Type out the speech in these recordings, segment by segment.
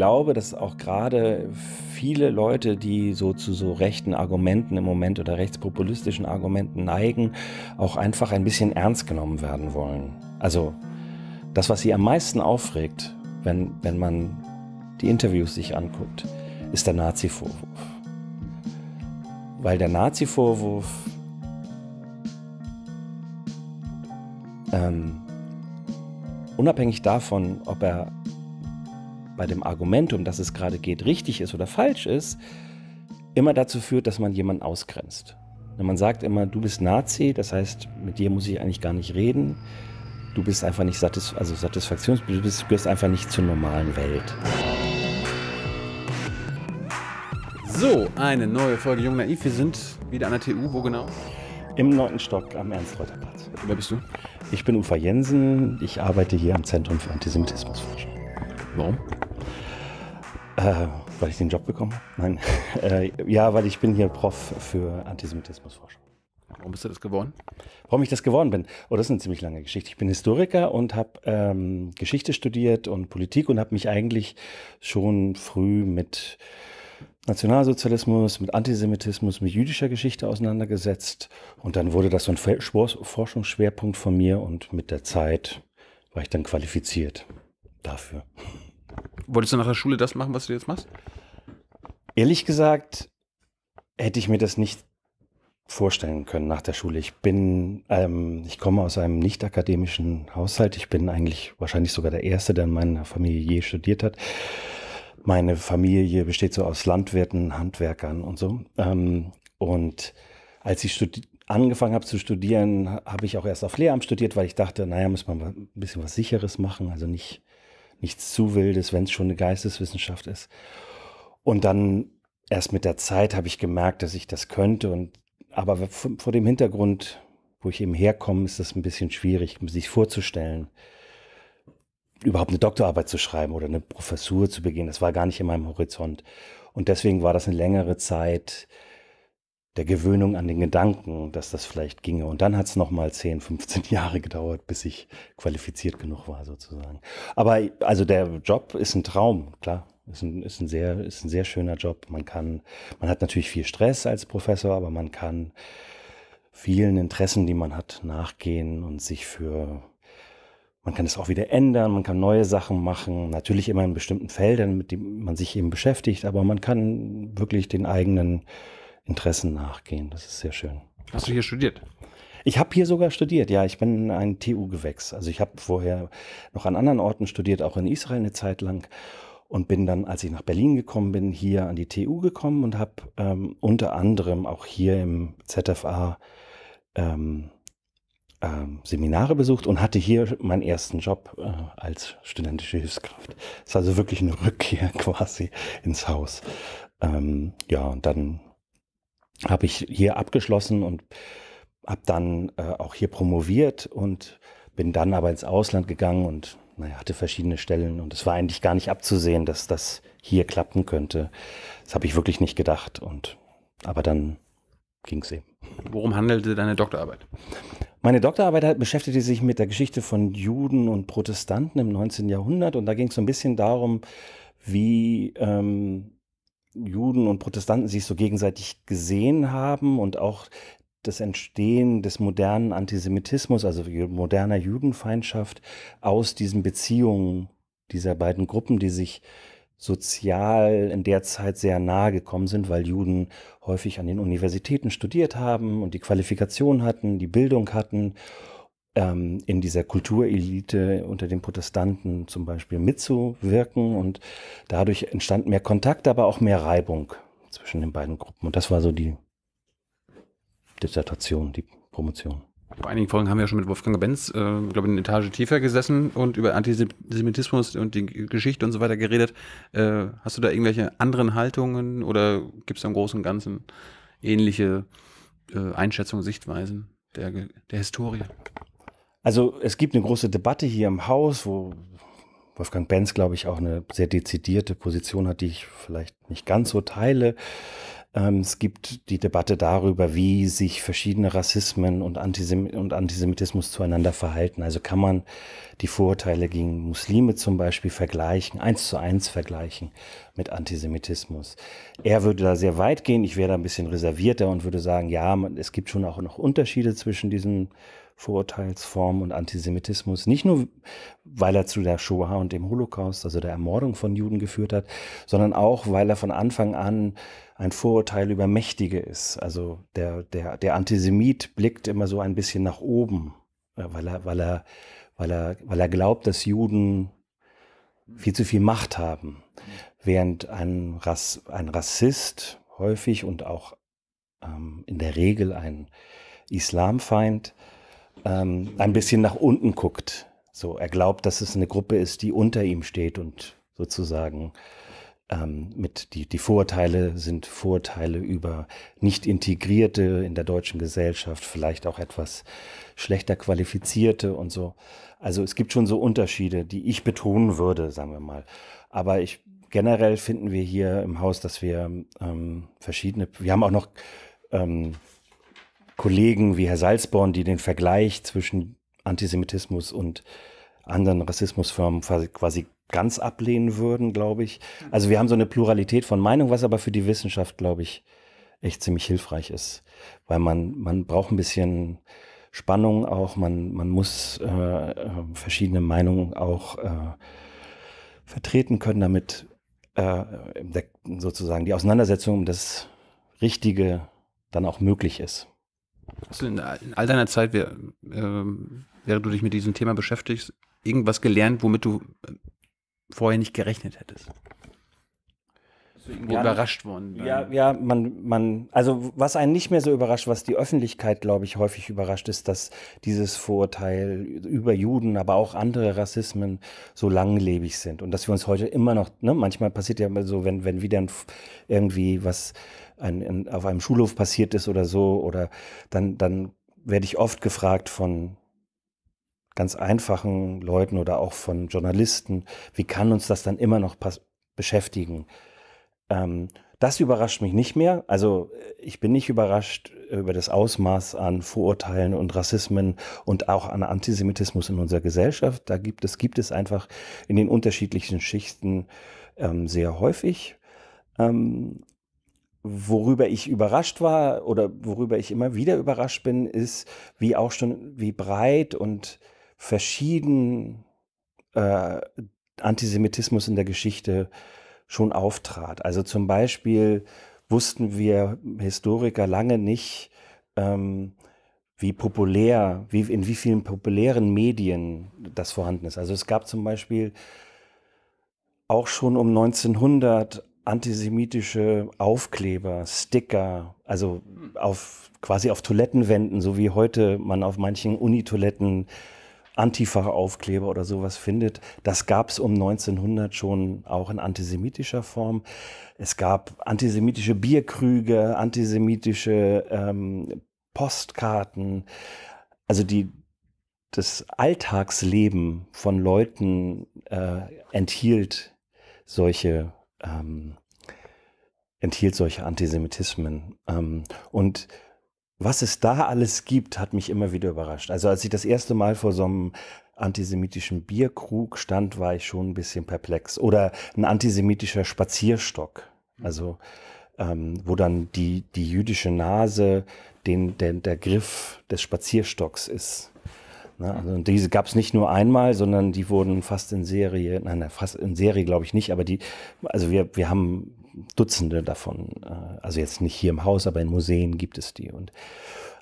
glaube, dass auch gerade viele Leute, die so zu so rechten Argumenten im Moment oder rechtspopulistischen Argumenten neigen, auch einfach ein bisschen ernst genommen werden wollen. Also das, was sie am meisten aufregt, wenn, wenn man die Interviews sich anguckt, ist der Nazi-Vorwurf. Weil der Nazi-Vorwurf ähm, unabhängig davon, ob er bei dem Argument, um das es gerade geht, richtig ist oder falsch ist, immer dazu führt, dass man jemanden ausgrenzt. Und man sagt immer, du bist Nazi, das heißt, mit dir muss ich eigentlich gar nicht reden. Du bist einfach nicht satis also Satisfaktions, du bist, gehörst einfach nicht zur normalen Welt. So, eine neue Folge Jung Naiv. Wir sind wieder an der TU, wo genau? Im neunten Stock am Ernst-Reuter-Platz. Wer bist du? Ich bin Ufa Jensen, ich arbeite hier am Zentrum für Antisemitismusforschung. Warum? Äh, weil ich den Job bekomme? Nein. Äh, ja, weil ich bin hier Prof für Antisemitismusforschung. Warum bist du das geworden? Warum ich das geworden bin? Oh, das ist eine ziemlich lange Geschichte. Ich bin Historiker und habe ähm, Geschichte studiert und Politik und habe mich eigentlich schon früh mit Nationalsozialismus, mit Antisemitismus, mit jüdischer Geschichte auseinandergesetzt. Und dann wurde das so ein Forschungsschwerpunkt von mir und mit der Zeit war ich dann qualifiziert dafür. Wolltest du nach der Schule das machen, was du jetzt machst? Ehrlich gesagt, hätte ich mir das nicht vorstellen können nach der Schule. Ich bin, ähm, ich komme aus einem nicht akademischen Haushalt. Ich bin eigentlich wahrscheinlich sogar der Erste, der in meiner Familie je studiert hat. Meine Familie besteht so aus Landwirten, Handwerkern und so. Ähm, und als ich angefangen habe zu studieren, habe ich auch erst auf Lehramt studiert, weil ich dachte, naja, muss man ein bisschen was Sicheres machen, also nicht nichts zu Wildes, wenn es schon eine Geisteswissenschaft ist. Und dann erst mit der Zeit habe ich gemerkt, dass ich das könnte. Und, aber vor dem Hintergrund, wo ich eben herkomme, ist das ein bisschen schwierig, sich vorzustellen, überhaupt eine Doktorarbeit zu schreiben oder eine Professur zu begehen. Das war gar nicht in meinem Horizont. Und deswegen war das eine längere Zeit, der Gewöhnung an den Gedanken, dass das vielleicht ginge. Und dann hat es nochmal 10, 15 Jahre gedauert, bis ich qualifiziert genug war, sozusagen. Aber also der Job ist ein Traum, klar. Ist ein, ist ein, sehr, ist ein sehr schöner Job. Man kann, man hat natürlich viel Stress als Professor, aber man kann vielen Interessen, die man hat, nachgehen und sich für man kann es auch wieder ändern, man kann neue Sachen machen, natürlich immer in bestimmten Feldern, mit denen man sich eben beschäftigt, aber man kann wirklich den eigenen Interessen nachgehen. Das ist sehr schön. Hast du hier studiert? Ich habe hier sogar studiert, ja. Ich bin ein TU-Gewächs. Also ich habe vorher noch an anderen Orten studiert, auch in Israel eine Zeit lang. Und bin dann, als ich nach Berlin gekommen bin, hier an die TU gekommen und habe ähm, unter anderem auch hier im ZFA ähm, ähm, Seminare besucht und hatte hier meinen ersten Job äh, als studentische Hilfskraft. Das ist also wirklich eine Rückkehr quasi ins Haus. Ähm, ja, und dann habe ich hier abgeschlossen und habe dann äh, auch hier promoviert und bin dann aber ins Ausland gegangen und naja, hatte verschiedene Stellen und es war eigentlich gar nicht abzusehen, dass das hier klappen könnte. Das habe ich wirklich nicht gedacht und aber dann ging es eben. Worum handelte deine Doktorarbeit? Meine Doktorarbeit beschäftigte sich mit der Geschichte von Juden und Protestanten im 19. Jahrhundert und da ging es so ein bisschen darum, wie ähm, Juden und Protestanten sich so gegenseitig gesehen haben und auch das Entstehen des modernen Antisemitismus, also moderner Judenfeindschaft, aus diesen Beziehungen dieser beiden Gruppen, die sich sozial in der Zeit sehr nahe gekommen sind, weil Juden häufig an den Universitäten studiert haben und die Qualifikation hatten, die Bildung hatten ähm, in dieser Kulturelite unter den Protestanten zum Beispiel mitzuwirken. Und dadurch entstand mehr Kontakt, aber auch mehr Reibung zwischen den beiden Gruppen. Und das war so die Dissertation, die Promotion. Vor einigen Folgen haben wir ja schon mit Wolfgang Benz, äh, glaube ich, eine Etage tiefer gesessen und über Antisemitismus und die Geschichte und so weiter geredet. Äh, hast du da irgendwelche anderen Haltungen oder gibt es im Großen und Ganzen ähnliche äh, Einschätzungen, Sichtweisen der, der Historie? Also es gibt eine große Debatte hier im Haus, wo Wolfgang Benz, glaube ich, auch eine sehr dezidierte Position hat, die ich vielleicht nicht ganz so teile. Ähm, es gibt die Debatte darüber, wie sich verschiedene Rassismen und, Antisem und Antisemitismus zueinander verhalten. Also kann man die Vorurteile gegen Muslime zum Beispiel vergleichen, eins zu eins vergleichen mit Antisemitismus. Er würde da sehr weit gehen, ich wäre da ein bisschen reservierter und würde sagen, ja, es gibt schon auch noch Unterschiede zwischen diesen Vorurteilsform und Antisemitismus, nicht nur weil er zu der Shoah und dem Holocaust, also der Ermordung von Juden geführt hat, sondern auch weil er von Anfang an ein Vorurteil über Mächtige ist. Also der, der, der Antisemit blickt immer so ein bisschen nach oben, äh, weil er, weil er, weil er, weil er glaubt, dass Juden viel zu viel Macht haben. Während ein, Rass, ein Rassist häufig und auch ähm, in der Regel ein Islamfeind ähm, ein bisschen nach unten guckt. So, er glaubt, dass es eine Gruppe ist, die unter ihm steht und sozusagen ähm, mit die, die Vorurteile sind Vorurteile über nicht integrierte in der deutschen Gesellschaft, vielleicht auch etwas schlechter qualifizierte und so. Also es gibt schon so Unterschiede, die ich betonen würde, sagen wir mal. Aber ich generell finden wir hier im Haus, dass wir ähm, verschiedene, wir haben auch noch ähm, Kollegen wie Herr Salzborn, die den Vergleich zwischen Antisemitismus und anderen Rassismusformen quasi ganz ablehnen würden, glaube ich. Also wir haben so eine Pluralität von Meinung, was aber für die Wissenschaft, glaube ich, echt ziemlich hilfreich ist, weil man, man braucht ein bisschen Spannung auch, man, man muss äh, äh verschiedene Meinungen auch äh, vertreten können, damit äh, sozusagen die Auseinandersetzung um das Richtige dann auch möglich ist. Hast du in all deiner Zeit, ähm, während du dich mit diesem Thema beschäftigst, irgendwas gelernt, womit du äh, vorher nicht gerechnet hättest? irgendwo ja, überrascht worden? Dann? Ja, ja, man, man, also was einen nicht mehr so überrascht, was die Öffentlichkeit, glaube ich, häufig überrascht, ist, dass dieses Vorurteil über Juden, aber auch andere Rassismen so langlebig sind und dass wir uns heute immer noch, ne, manchmal passiert ja so, wenn, wenn wieder irgendwie was ein, ein, auf einem Schulhof passiert ist oder so, oder dann, dann werde ich oft gefragt von ganz einfachen Leuten oder auch von Journalisten, wie kann uns das dann immer noch beschäftigen? Ähm, das überrascht mich nicht mehr. Also äh, ich bin nicht überrascht über das Ausmaß an Vorurteilen und Rassismen und auch an Antisemitismus in unserer Gesellschaft. Da gibt es, gibt es einfach in den unterschiedlichen Schichten ähm, sehr häufig. Ähm, worüber ich überrascht war oder worüber ich immer wieder überrascht bin, ist, wie auch schon, wie breit und verschieden äh, Antisemitismus in der Geschichte äh, schon auftrat. Also zum Beispiel wussten wir Historiker lange nicht, ähm, wie populär, wie, in wie vielen populären Medien das vorhanden ist. Also es gab zum Beispiel auch schon um 1900 antisemitische Aufkleber, Sticker, also auf, quasi auf Toilettenwänden, so wie heute man auf manchen Unitoiletten äh, Antifa-Aufkleber oder sowas findet. Das gab es um 1900 schon auch in antisemitischer Form. Es gab antisemitische Bierkrüge, antisemitische ähm, Postkarten. Also die, das Alltagsleben von Leuten äh, enthielt solche ähm, enthielt solche Antisemitismen. Ähm, und was es da alles gibt, hat mich immer wieder überrascht. Also als ich das erste Mal vor so einem antisemitischen Bierkrug stand, war ich schon ein bisschen perplex. Oder ein antisemitischer Spazierstock. Also ähm, wo dann die, die jüdische Nase den, den, der Griff des Spazierstocks ist. Ne? Also diese gab es nicht nur einmal, sondern die wurden fast in Serie, nein, fast in Serie glaube ich nicht, aber die, also wir, wir haben Dutzende davon. Äh, also jetzt nicht hier im Haus, aber in Museen gibt es die. Und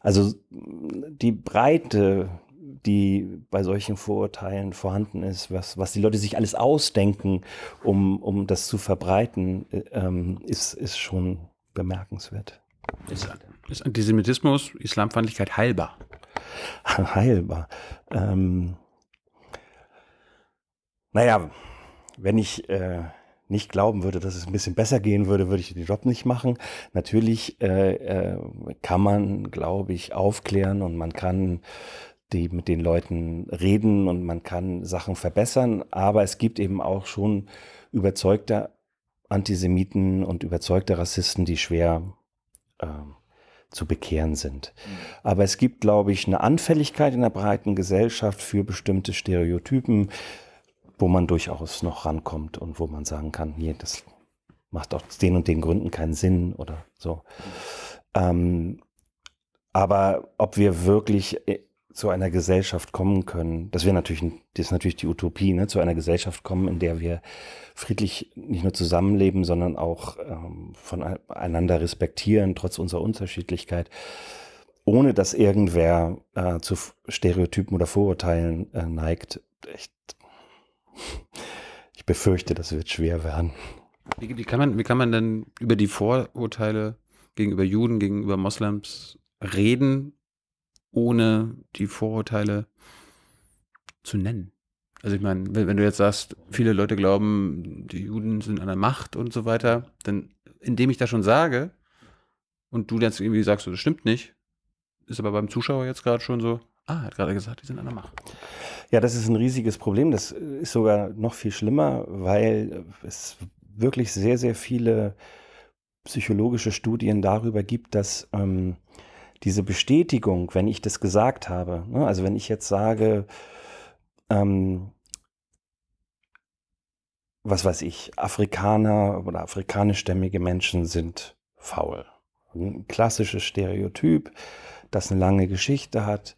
also mm, die Breite, die bei solchen Vorurteilen vorhanden ist, was, was die Leute sich alles ausdenken, um, um das zu verbreiten, äh, ähm, ist, ist schon bemerkenswert. Ist, ist Antisemitismus Islamfeindlichkeit heilbar? heilbar. Ähm, naja, wenn ich äh, nicht glauben würde, dass es ein bisschen besser gehen würde, würde ich den Job nicht machen. Natürlich äh, äh, kann man, glaube ich, aufklären und man kann die, mit den Leuten reden und man kann Sachen verbessern, aber es gibt eben auch schon überzeugte Antisemiten und überzeugte Rassisten, die schwer äh, zu bekehren sind. Mhm. Aber es gibt, glaube ich, eine Anfälligkeit in der breiten Gesellschaft für bestimmte Stereotypen, wo man durchaus noch rankommt und wo man sagen kann, hier, das macht aus den und den Gründen keinen Sinn oder so. Ähm, aber ob wir wirklich äh, zu einer Gesellschaft kommen können, das wäre natürlich, das ist natürlich die Utopie, ne? zu einer Gesellschaft kommen, in der wir friedlich nicht nur zusammenleben, sondern auch ähm, voneinander respektieren, trotz unserer Unterschiedlichkeit, ohne dass irgendwer äh, zu Stereotypen oder Vorurteilen äh, neigt. Ich ich befürchte, das wird schwer werden. Wie, wie, kann man, wie kann man denn über die Vorurteile gegenüber Juden, gegenüber Moslems reden, ohne die Vorurteile zu nennen? Also ich meine, wenn, wenn du jetzt sagst, viele Leute glauben, die Juden sind an der Macht und so weiter, dann indem ich das schon sage und du dann irgendwie sagst, das stimmt nicht, ist aber beim Zuschauer jetzt gerade schon so, Ah, er hat gerade gesagt, die sind an der Macht. Ja, das ist ein riesiges Problem. Das ist sogar noch viel schlimmer, weil es wirklich sehr, sehr viele psychologische Studien darüber gibt, dass ähm, diese Bestätigung, wenn ich das gesagt habe, ne, also wenn ich jetzt sage, ähm, was weiß ich, Afrikaner oder afrikanischstämmige Menschen sind faul. Ein klassisches Stereotyp, das eine lange Geschichte hat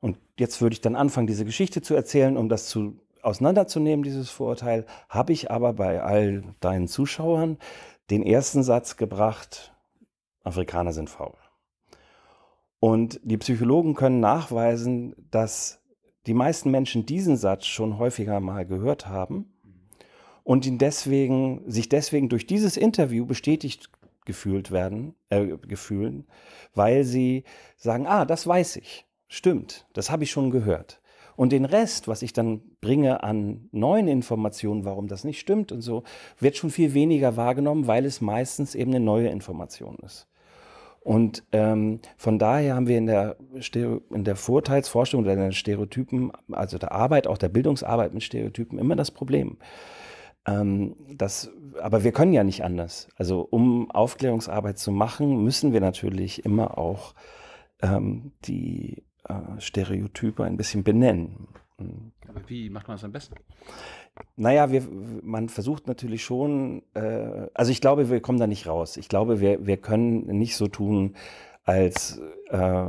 und jetzt würde ich dann anfangen, diese Geschichte zu erzählen, um das zu auseinanderzunehmen, dieses Vorurteil, habe ich aber bei all deinen Zuschauern den ersten Satz gebracht, Afrikaner sind faul. Und die Psychologen können nachweisen, dass die meisten Menschen diesen Satz schon häufiger mal gehört haben und ihn deswegen, sich deswegen durch dieses Interview bestätigt gefühlt werden, äh, gefühlen, weil sie sagen, ah, das weiß ich stimmt, das habe ich schon gehört. Und den Rest, was ich dann bringe an neuen Informationen, warum das nicht stimmt und so, wird schon viel weniger wahrgenommen, weil es meistens eben eine neue Information ist. Und ähm, von daher haben wir in der, in der Vorteilsforschung oder in den Stereotypen, also der Arbeit, auch der Bildungsarbeit mit Stereotypen, immer das Problem. Ähm, das, aber wir können ja nicht anders. Also um Aufklärungsarbeit zu machen, müssen wir natürlich immer auch ähm, die äh, Stereotype ein bisschen benennen. Aber wie macht man das am besten? Naja, wir, man versucht natürlich schon, äh, also ich glaube, wir kommen da nicht raus. Ich glaube, wir, wir können nicht so tun, als äh,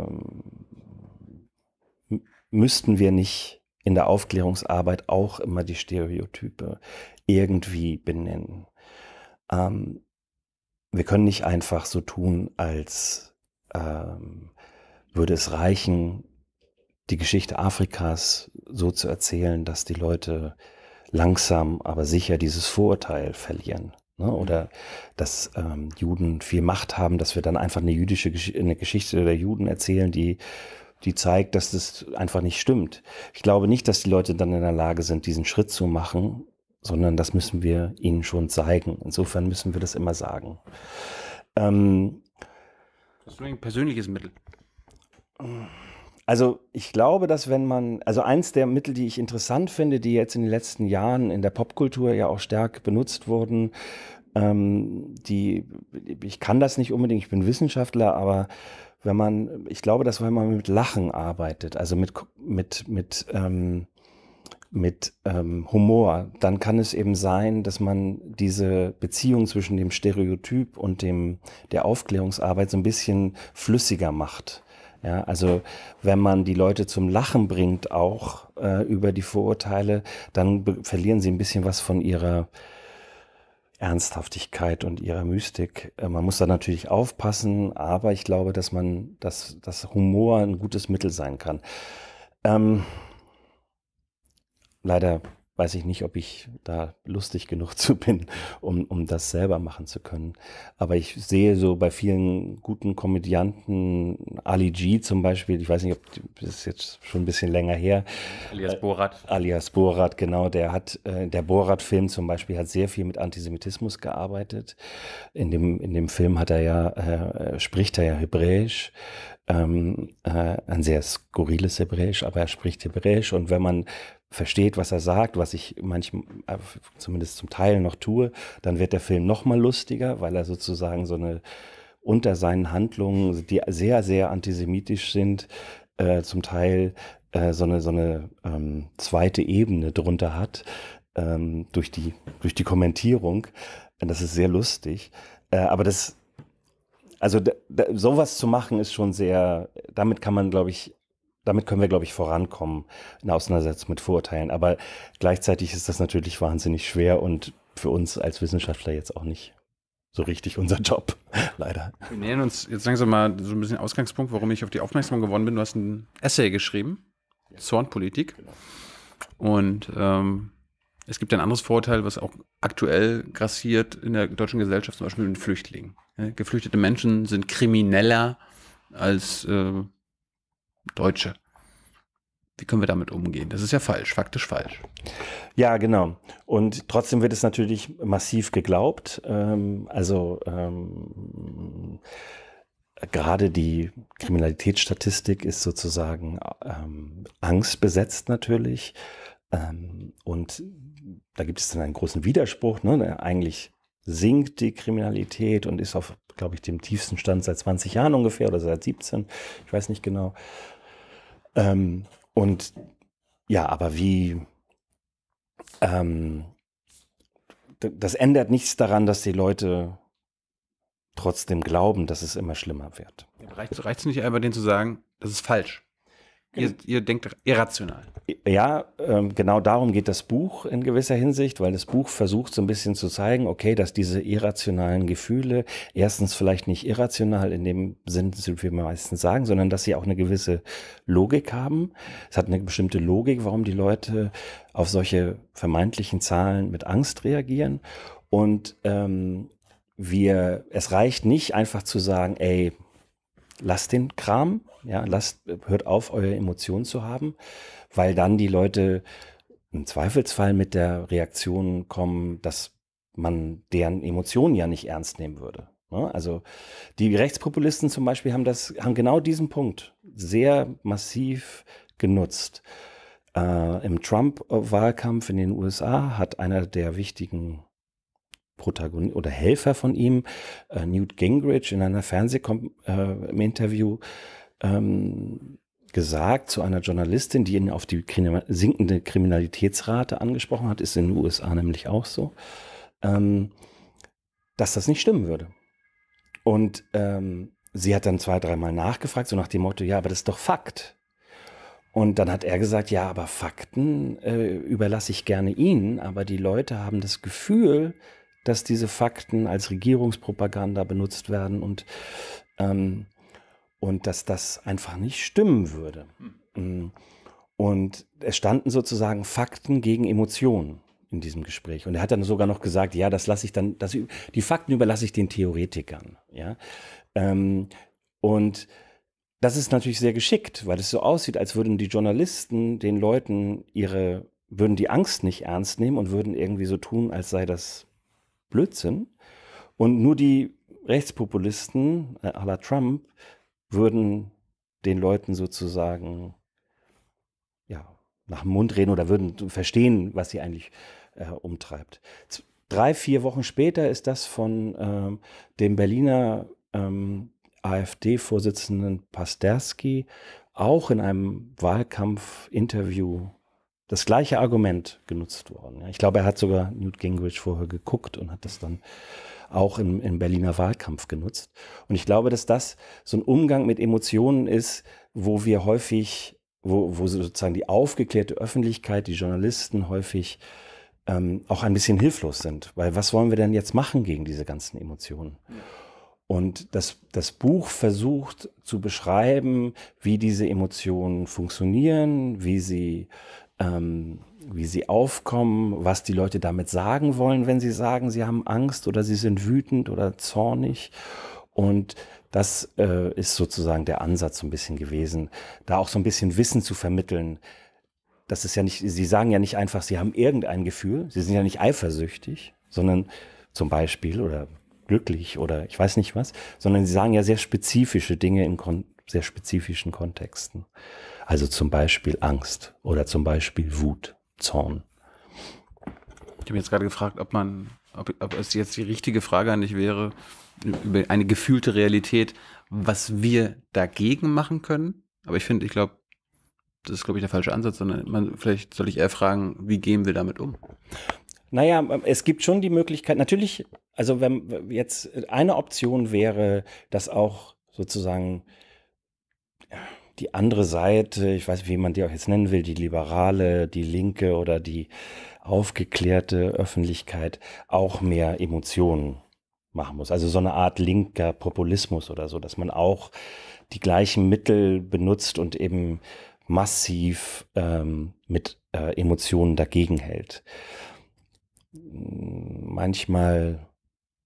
müssten wir nicht in der Aufklärungsarbeit auch immer die Stereotype irgendwie benennen. Ähm, wir können nicht einfach so tun, als ähm, würde es reichen, die Geschichte Afrikas so zu erzählen, dass die Leute langsam, aber sicher dieses Vorurteil verlieren. Ne? Mhm. Oder dass ähm, Juden viel Macht haben, dass wir dann einfach eine jüdische Gesch eine Geschichte der Juden erzählen, die, die zeigt, dass das einfach nicht stimmt. Ich glaube nicht, dass die Leute dann in der Lage sind, diesen Schritt zu machen, sondern das müssen wir ihnen schon zeigen. Insofern müssen wir das immer sagen. Ähm, das ist ein persönliches Mittel. Äh. Also ich glaube, dass wenn man, also eins der Mittel, die ich interessant finde, die jetzt in den letzten Jahren in der Popkultur ja auch stark benutzt wurden, ähm, die, ich kann das nicht unbedingt, ich bin Wissenschaftler, aber wenn man, ich glaube, dass wenn man mit Lachen arbeitet, also mit, mit, mit, ähm, mit ähm, Humor, dann kann es eben sein, dass man diese Beziehung zwischen dem Stereotyp und dem der Aufklärungsarbeit so ein bisschen flüssiger macht. Ja, also wenn man die Leute zum Lachen bringt, auch äh, über die Vorurteile, dann verlieren sie ein bisschen was von ihrer Ernsthaftigkeit und ihrer Mystik. Äh, man muss da natürlich aufpassen, aber ich glaube, dass man, dass, dass Humor ein gutes Mittel sein kann. Ähm, leider weiß ich nicht, ob ich da lustig genug zu bin, um, um das selber machen zu können. Aber ich sehe so bei vielen guten Komödianten, Ali G zum Beispiel, ich weiß nicht, ob das ist jetzt schon ein bisschen länger her. Alias Borat. Äh, alias Borat, genau. Der hat, äh, der Borat-Film zum Beispiel hat sehr viel mit Antisemitismus gearbeitet. In dem, in dem Film hat er ja, äh, spricht er ja Hebräisch. Ähm, äh, ein sehr skurriles Hebräisch, aber er spricht Hebräisch und wenn man versteht, was er sagt, was ich manchmal äh, zumindest zum Teil noch tue, dann wird der Film noch mal lustiger, weil er sozusagen so eine unter seinen Handlungen, die sehr, sehr antisemitisch sind, äh, zum Teil äh, so eine, so eine ähm, zweite Ebene drunter hat, ähm, durch, die, durch die Kommentierung. Das ist sehr lustig. Äh, aber das, also sowas zu machen, ist schon sehr, damit kann man, glaube ich, damit können wir, glaube ich, vorankommen in Auseinandersetzung mit Vorurteilen. Aber gleichzeitig ist das natürlich wahnsinnig schwer und für uns als Wissenschaftler jetzt auch nicht so richtig unser Job, leider. Wir nähern uns jetzt langsam mal so ein bisschen Ausgangspunkt, warum ich auf die Aufmerksamkeit geworden bin. Du hast ein Essay geschrieben, Zornpolitik. Genau. Und ähm, es gibt ein anderes Vorurteil, was auch aktuell grassiert in der deutschen Gesellschaft, zum Beispiel mit Flüchtlingen. Geflüchtete Menschen sind krimineller als äh, Deutsche. Wie können wir damit umgehen? Das ist ja falsch, faktisch falsch. Ja, genau. Und trotzdem wird es natürlich massiv geglaubt. Ähm, also ähm, gerade die Kriminalitätsstatistik ist sozusagen ähm, angstbesetzt natürlich. Ähm, und da gibt es dann einen großen Widerspruch. Ne? Eigentlich sinkt die Kriminalität und ist auf glaube ich, dem tiefsten Stand seit 20 Jahren ungefähr oder seit 17, ich weiß nicht genau. Ähm, und ja, aber wie, ähm, das ändert nichts daran, dass die Leute trotzdem glauben, dass es immer schlimmer wird. Reicht es nicht einfach, denen zu sagen, das ist falsch? Ihr, genau. ihr, denkt irrational. Ja, ähm, genau darum geht das Buch in gewisser Hinsicht, weil das Buch versucht so ein bisschen zu zeigen, okay, dass diese irrationalen Gefühle erstens vielleicht nicht irrational in dem Sinn sind, wie wir meistens sagen, sondern dass sie auch eine gewisse Logik haben. Es hat eine bestimmte Logik, warum die Leute auf solche vermeintlichen Zahlen mit Angst reagieren. Und ähm, wir, es reicht nicht einfach zu sagen, ey, lass den Kram, ja, lasst, hört auf, eure Emotionen zu haben, weil dann die Leute im Zweifelsfall mit der Reaktion kommen, dass man deren Emotionen ja nicht ernst nehmen würde. Ne? Also die Rechtspopulisten zum Beispiel haben das, haben genau diesen Punkt sehr massiv genutzt. Äh, Im Trump-Wahlkampf in den USA hat einer der wichtigen Protagonisten oder Helfer von ihm, äh, Newt Gingrich, in einer Fernsehkom äh, im Interview ähm, gesagt zu einer Journalistin, die ihn auf die Krimi sinkende Kriminalitätsrate angesprochen hat, ist in den USA nämlich auch so, ähm, dass das nicht stimmen würde. Und ähm, sie hat dann zwei, dreimal nachgefragt, so nach dem Motto, ja, aber das ist doch Fakt. Und dann hat er gesagt, ja, aber Fakten äh, überlasse ich gerne Ihnen, aber die Leute haben das Gefühl, dass diese Fakten als Regierungspropaganda benutzt werden und ähm, und dass das einfach nicht stimmen würde. Hm. Und es standen sozusagen Fakten gegen Emotionen in diesem Gespräch. Und er hat dann sogar noch gesagt, ja, das lasse ich dann, das, die Fakten überlasse ich den Theoretikern. Ja? Ähm, und das ist natürlich sehr geschickt, weil es so aussieht, als würden die Journalisten den Leuten ihre, würden die Angst nicht ernst nehmen und würden irgendwie so tun, als sei das Blödsinn. Und nur die Rechtspopulisten äh, à la Trump würden den Leuten sozusagen ja, nach dem Mund reden oder würden verstehen, was sie eigentlich äh, umtreibt. Z drei, vier Wochen später ist das von ähm, dem Berliner ähm, AfD-Vorsitzenden Pasterski auch in einem Wahlkampf-Interview das gleiche Argument genutzt worden. Ich glaube, er hat sogar Newt Gingrich vorher geguckt und hat das dann auch im, im Berliner Wahlkampf genutzt. Und ich glaube, dass das so ein Umgang mit Emotionen ist, wo wir häufig, wo, wo sozusagen die aufgeklärte Öffentlichkeit, die Journalisten häufig ähm, auch ein bisschen hilflos sind. Weil was wollen wir denn jetzt machen gegen diese ganzen Emotionen? Und das, das Buch versucht zu beschreiben, wie diese Emotionen funktionieren, wie sie ähm, wie sie aufkommen, was die Leute damit sagen wollen, wenn sie sagen, sie haben Angst oder sie sind wütend oder zornig. Und das äh, ist sozusagen der Ansatz so ein bisschen gewesen, da auch so ein bisschen Wissen zu vermitteln. Das ist ja nicht, sie sagen ja nicht einfach, sie haben irgendein Gefühl, sie sind ja nicht eifersüchtig, sondern zum Beispiel oder glücklich oder ich weiß nicht was, sondern sie sagen ja sehr spezifische Dinge in sehr spezifischen Kontexten. Also zum Beispiel Angst oder zum Beispiel Wut. Zorn. Ich habe jetzt gerade gefragt, ob man, ob, ob es jetzt die richtige Frage an dich wäre, über eine gefühlte Realität, was wir dagegen machen können. Aber ich finde, ich glaube, das ist, glaube ich, der falsche Ansatz, sondern man, vielleicht soll ich eher fragen, wie gehen wir damit um? Naja, es gibt schon die Möglichkeit, natürlich, also wenn jetzt eine Option wäre, dass auch sozusagen die andere Seite, ich weiß nicht, wie man die auch jetzt nennen will, die liberale, die linke oder die aufgeklärte Öffentlichkeit auch mehr Emotionen machen muss. Also so eine Art linker Populismus oder so, dass man auch die gleichen Mittel benutzt und eben massiv ähm, mit äh, Emotionen dagegen hält. Manchmal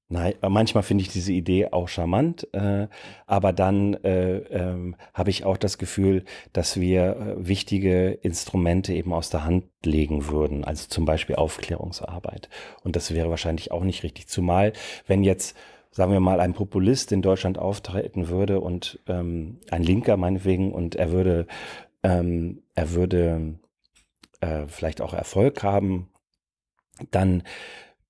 Nein, äh, manchmal finde ich diese Idee auch charmant, äh, aber dann äh, äh, habe ich auch das Gefühl, dass wir äh, wichtige Instrumente eben aus der Hand legen würden, also zum Beispiel Aufklärungsarbeit. Und das wäre wahrscheinlich auch nicht richtig, zumal wenn jetzt sagen wir mal, ein Populist in Deutschland auftreten würde und ähm, ein Linker meinetwegen und er würde, ähm, er würde äh, vielleicht auch Erfolg haben, dann äh,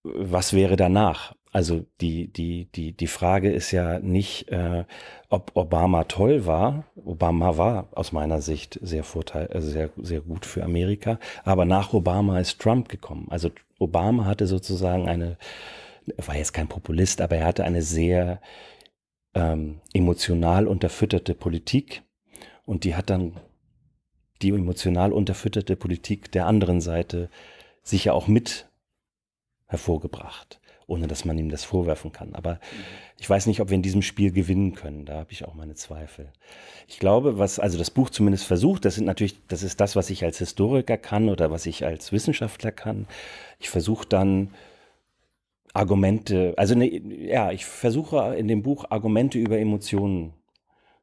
was wäre danach? Also die, die, die, die Frage ist ja nicht, äh, ob Obama toll war. Obama war aus meiner Sicht sehr Vorteil, also sehr, sehr gut für Amerika. Aber nach Obama ist Trump gekommen. Also Obama hatte sozusagen eine, war jetzt kein Populist, aber er hatte eine sehr ähm, emotional unterfütterte Politik. Und die hat dann die emotional unterfütterte Politik der anderen Seite sicher auch mit hervorgebracht ohne dass man ihm das vorwerfen kann. Aber ich weiß nicht, ob wir in diesem Spiel gewinnen können. Da habe ich auch meine Zweifel. Ich glaube, was also das Buch zumindest versucht, das sind natürlich, das ist das, was ich als Historiker kann oder was ich als Wissenschaftler kann. Ich versuche dann Argumente, also ne, ja, ich versuche in dem Buch Argumente über Emotionen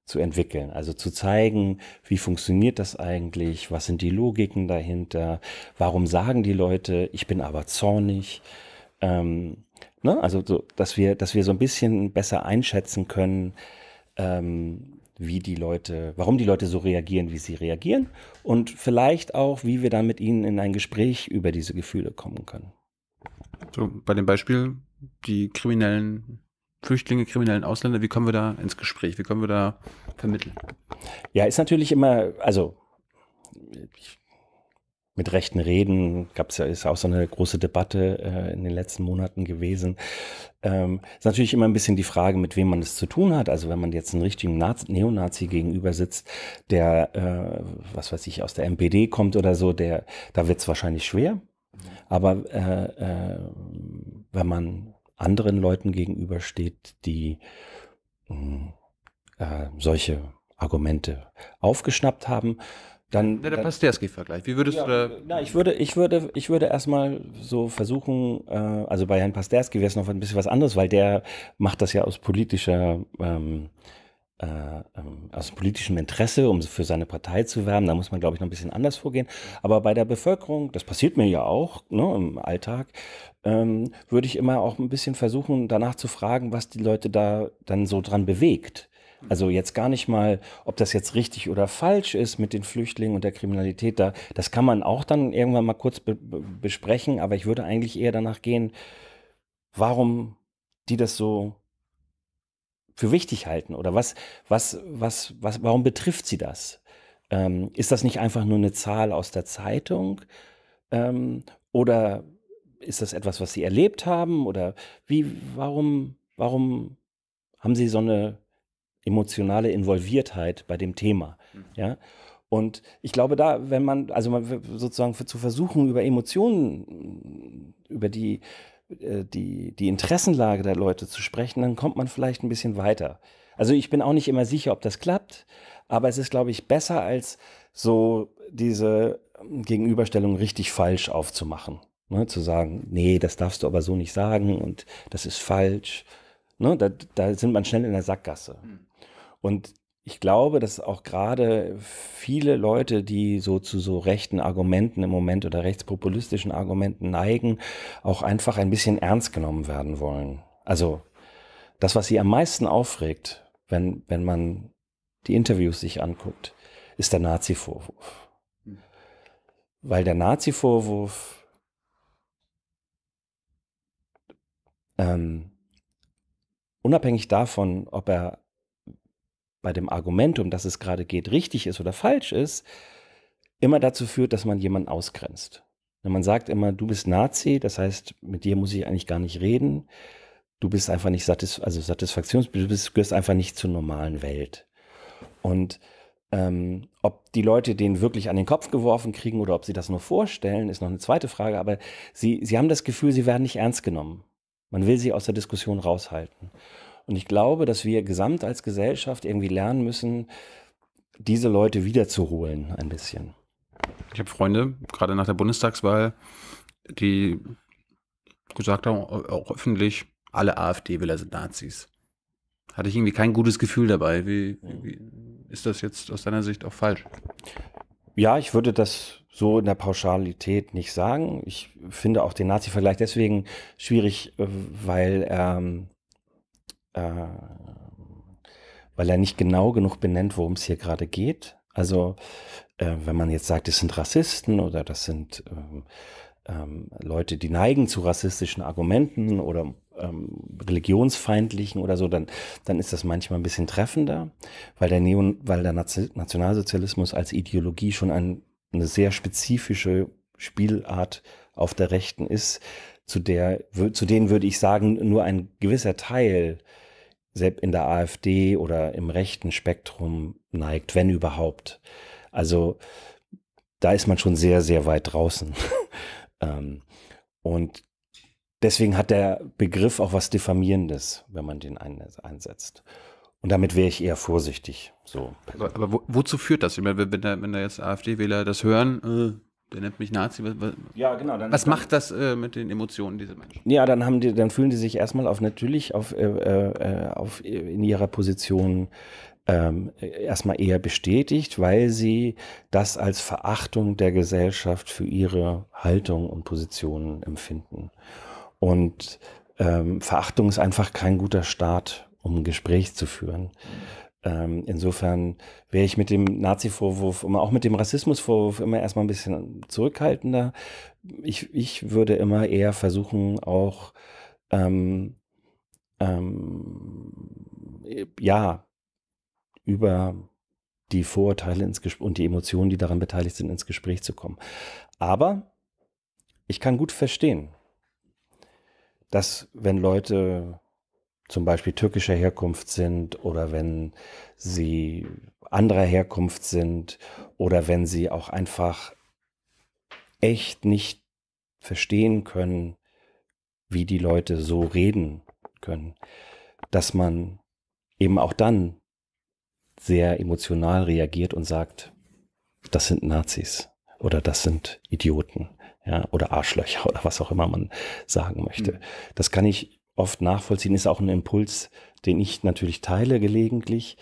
zu entwickeln. Also zu zeigen, wie funktioniert das eigentlich, was sind die Logiken dahinter, warum sagen die Leute, ich bin aber zornig. Ähm, Ne? Also so, dass wir, dass wir so ein bisschen besser einschätzen können, ähm, wie die Leute, warum die Leute so reagieren, wie sie reagieren und vielleicht auch, wie wir dann mit ihnen in ein Gespräch über diese Gefühle kommen können. So, bei dem Beispiel, die kriminellen Flüchtlinge, kriminellen Ausländer, wie kommen wir da ins Gespräch? Wie können wir da vermitteln? Ja, ist natürlich immer, also ich mit rechten Reden. Gab es ja, ist auch so eine große Debatte äh, in den letzten Monaten gewesen. Ähm, ist natürlich immer ein bisschen die Frage, mit wem man es zu tun hat. Also wenn man jetzt einen richtigen Nazi, Neonazi gegenüber sitzt, der, äh, was weiß ich, aus der MPD kommt oder so, der, da wird es wahrscheinlich schwer. Aber äh, äh, wenn man anderen Leuten gegenübersteht, die mh, hm, äh, solche Argumente aufgeschnappt haben, dann, ja, der Pasterski-Vergleich. Wie würdest ja, du da. Na, ich würde, ich würde, ich würde erstmal so versuchen, äh, also bei Herrn Pasterski wäre es noch ein bisschen was anderes, weil der macht das ja aus politischer, ähm, äh, ähm, aus politischem Interesse, um für seine Partei zu werben. Da muss man, glaube ich, noch ein bisschen anders vorgehen. Aber bei der Bevölkerung, das passiert mir ja auch ne, im Alltag, ähm, würde ich immer auch ein bisschen versuchen, danach zu fragen, was die Leute da dann so dran bewegt. Also jetzt gar nicht mal, ob das jetzt richtig oder falsch ist mit den Flüchtlingen und der Kriminalität da. Das kann man auch dann irgendwann mal kurz be besprechen, aber ich würde eigentlich eher danach gehen, warum die das so für wichtig halten oder was, was, was, was, warum betrifft sie das? Ähm, ist das nicht einfach nur eine Zahl aus der Zeitung? Ähm, oder ist das etwas, was sie erlebt haben? Oder wie, warum, warum haben sie so eine emotionale Involviertheit bei dem Thema. Mhm. Ja? Und ich glaube, da, wenn man, also man sozusagen für, zu versuchen, über Emotionen, über die, äh, die, die Interessenlage der Leute zu sprechen, dann kommt man vielleicht ein bisschen weiter. Also ich bin auch nicht immer sicher, ob das klappt, aber es ist, glaube ich, besser als so diese Gegenüberstellung richtig falsch aufzumachen. Ne? Zu sagen, nee, das darfst du aber so nicht sagen und das ist falsch. Ne? Da, da sind man schnell in der Sackgasse. Mhm. Und ich glaube, dass auch gerade viele Leute, die so zu so rechten Argumenten im Moment oder rechtspopulistischen Argumenten neigen, auch einfach ein bisschen ernst genommen werden wollen. Also das, was sie am meisten aufregt, wenn, wenn man die Interviews sich anguckt, ist der Nazi-Vorwurf. Hm. Weil der Nazi-Vorwurf ähm, unabhängig davon, ob er bei dem Argument, um das es gerade geht, richtig ist oder falsch ist, immer dazu führt, dass man jemanden ausgrenzt. Wenn man sagt immer, du bist Nazi, das heißt, mit dir muss ich eigentlich gar nicht reden. Du bist einfach nicht satis also Satisfaktions, du bist, gehörst einfach nicht zur normalen Welt. Und ähm, ob die Leute den wirklich an den Kopf geworfen kriegen oder ob sie das nur vorstellen, ist noch eine zweite Frage. Aber sie, sie haben das Gefühl, sie werden nicht ernst genommen. Man will sie aus der Diskussion raushalten. Und ich glaube, dass wir gesamt als Gesellschaft irgendwie lernen müssen, diese Leute wiederzuholen ein bisschen. Ich habe Freunde, gerade nach der Bundestagswahl, die gesagt haben, auch öffentlich, alle AfD-Wähler sind Nazis. Hatte ich irgendwie kein gutes Gefühl dabei. Wie, wie ist das jetzt aus deiner Sicht auch falsch? Ja, ich würde das so in der Pauschalität nicht sagen. Ich finde auch den Nazi-Vergleich deswegen schwierig, äh, weil ähm, äh, weil er nicht genau genug benennt, worum es hier gerade geht. Also äh, wenn man jetzt sagt, es sind Rassisten oder das sind ähm, ähm, Leute, die neigen zu rassistischen Argumenten oder ähm, religionsfeindlichen oder so, dann, dann ist das manchmal ein bisschen treffender, weil der, Neon, weil der Nationalsozialismus als Ideologie schon ein, eine sehr spezifische Spielart auf der Rechten ist, zu der, zu denen würde ich sagen, nur ein gewisser Teil selbst in der AfD oder im rechten Spektrum neigt, wenn überhaupt. Also da ist man schon sehr, sehr weit draußen. Ähm, und deswegen hat der Begriff auch was Diffamierendes, wenn man den einsetzt. Und damit wäre ich eher vorsichtig. So. Aber, aber wo, wozu führt das? Ich meine, wenn da, wenn da jetzt AfD-Wähler das hören, äh der nennt mich Nazi. Was, ja, genau, was macht das äh, mit den Emotionen dieser Menschen? Ja, dann haben die, dann fühlen die sich erstmal auf natürlich auf, äh, äh, auf in ihrer Position ähm, erstmal eher bestätigt, weil sie das als Verachtung der Gesellschaft für ihre Haltung und Positionen empfinden. Und ähm, Verachtung ist einfach kein guter Start, um ein Gespräch zu führen. Mhm ähm, insofern wäre ich mit dem Nazi-Vorwurf, immer auch mit dem Rassismus-Vorwurf immer erstmal ein bisschen zurückhaltender. Ich, ich würde immer eher versuchen, auch ähm, ähm, ja, über die Vorurteile ins Gespräch und die Emotionen, die daran beteiligt sind, ins Gespräch zu kommen. Aber ich kann gut verstehen, dass wenn Leute zum Beispiel türkischer Herkunft sind oder wenn sie anderer Herkunft sind oder wenn sie auch einfach echt nicht verstehen können, wie die Leute so reden können, dass man eben auch dann sehr emotional reagiert und sagt, das sind Nazis oder das sind Idioten ja, oder Arschlöcher oder was auch immer man sagen möchte. Mhm. Das kann ich oft nachvollziehen, ist auch ein Impuls, den ich natürlich teile gelegentlich.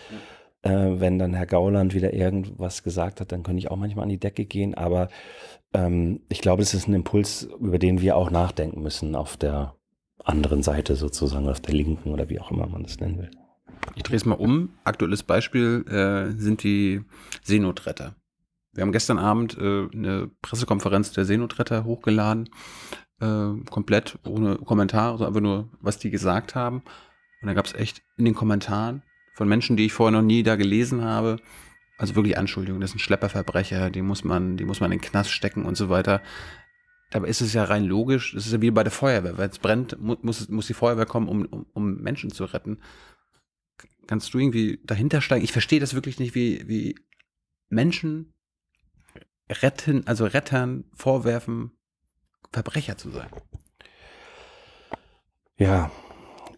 Äh, wenn dann Herr Gauland wieder irgendwas gesagt hat, dann könnte ich auch manchmal an die Decke gehen. Aber ähm, ich glaube, es ist ein Impuls, über den wir auch nachdenken müssen auf der anderen Seite sozusagen, auf der linken oder wie auch immer man das nennen will. Ich drehe es mal um. Aktuelles Beispiel äh, sind die Seenotretter. Wir haben gestern Abend äh, eine Pressekonferenz der Seenotretter hochgeladen äh, komplett ohne Kommentar, sondern einfach nur, was die gesagt haben. Und da gab es echt in den Kommentaren von Menschen, die ich vorher noch nie da gelesen habe, also wirklich Anschuldigungen, das sind Schlepperverbrecher, die muss man, die muss man in den Knast stecken und so weiter. Dabei ist es ja rein logisch, es ist ja wie bei der Feuerwehr, weil es brennt, muss, muss die Feuerwehr kommen, um, um, um Menschen zu retten. Kannst du irgendwie dahinter steigen? Ich verstehe das wirklich nicht, wie, wie Menschen retten, also Rettern vorwerfen, Verbrecher zu sein. Ja,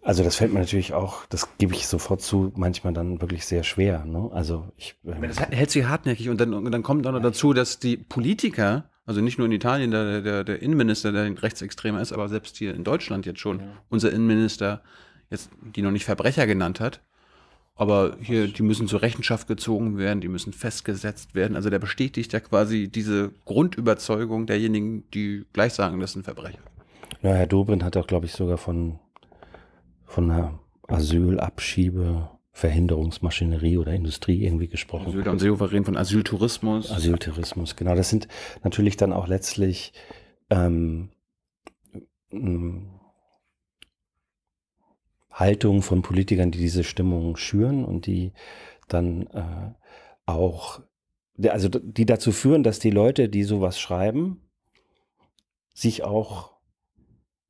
also das fällt mir natürlich auch, das gebe ich sofort zu, manchmal dann wirklich sehr schwer. Ne? Also ich. Ähm, das hält sich hartnäckig und dann, und dann kommt auch noch dazu, dass die Politiker, also nicht nur in Italien, der, der, der Innenminister, der Rechtsextremer ist, aber selbst hier in Deutschland jetzt schon, ja. unser Innenminister, jetzt, die noch nicht Verbrecher genannt hat, aber hier, die müssen zur Rechenschaft gezogen werden, die müssen festgesetzt werden. Also der bestätigt ja quasi diese Grundüberzeugung derjenigen, die gleich sagen, das sind Verbrecher. Ja, Herr Dobrindt hat auch, glaube ich, sogar von, von einer Asylabschiebe. Verhinderungsmaschinerie oder Industrie irgendwie gesprochen. Asyl, also und Seehofer reden von Asyltourismus. Asyltourismus, genau. Das sind natürlich dann auch letztlich ähm, Haltung von Politikern, die diese Stimmung schüren und die dann äh, auch, also die dazu führen, dass die Leute, die sowas schreiben, sich auch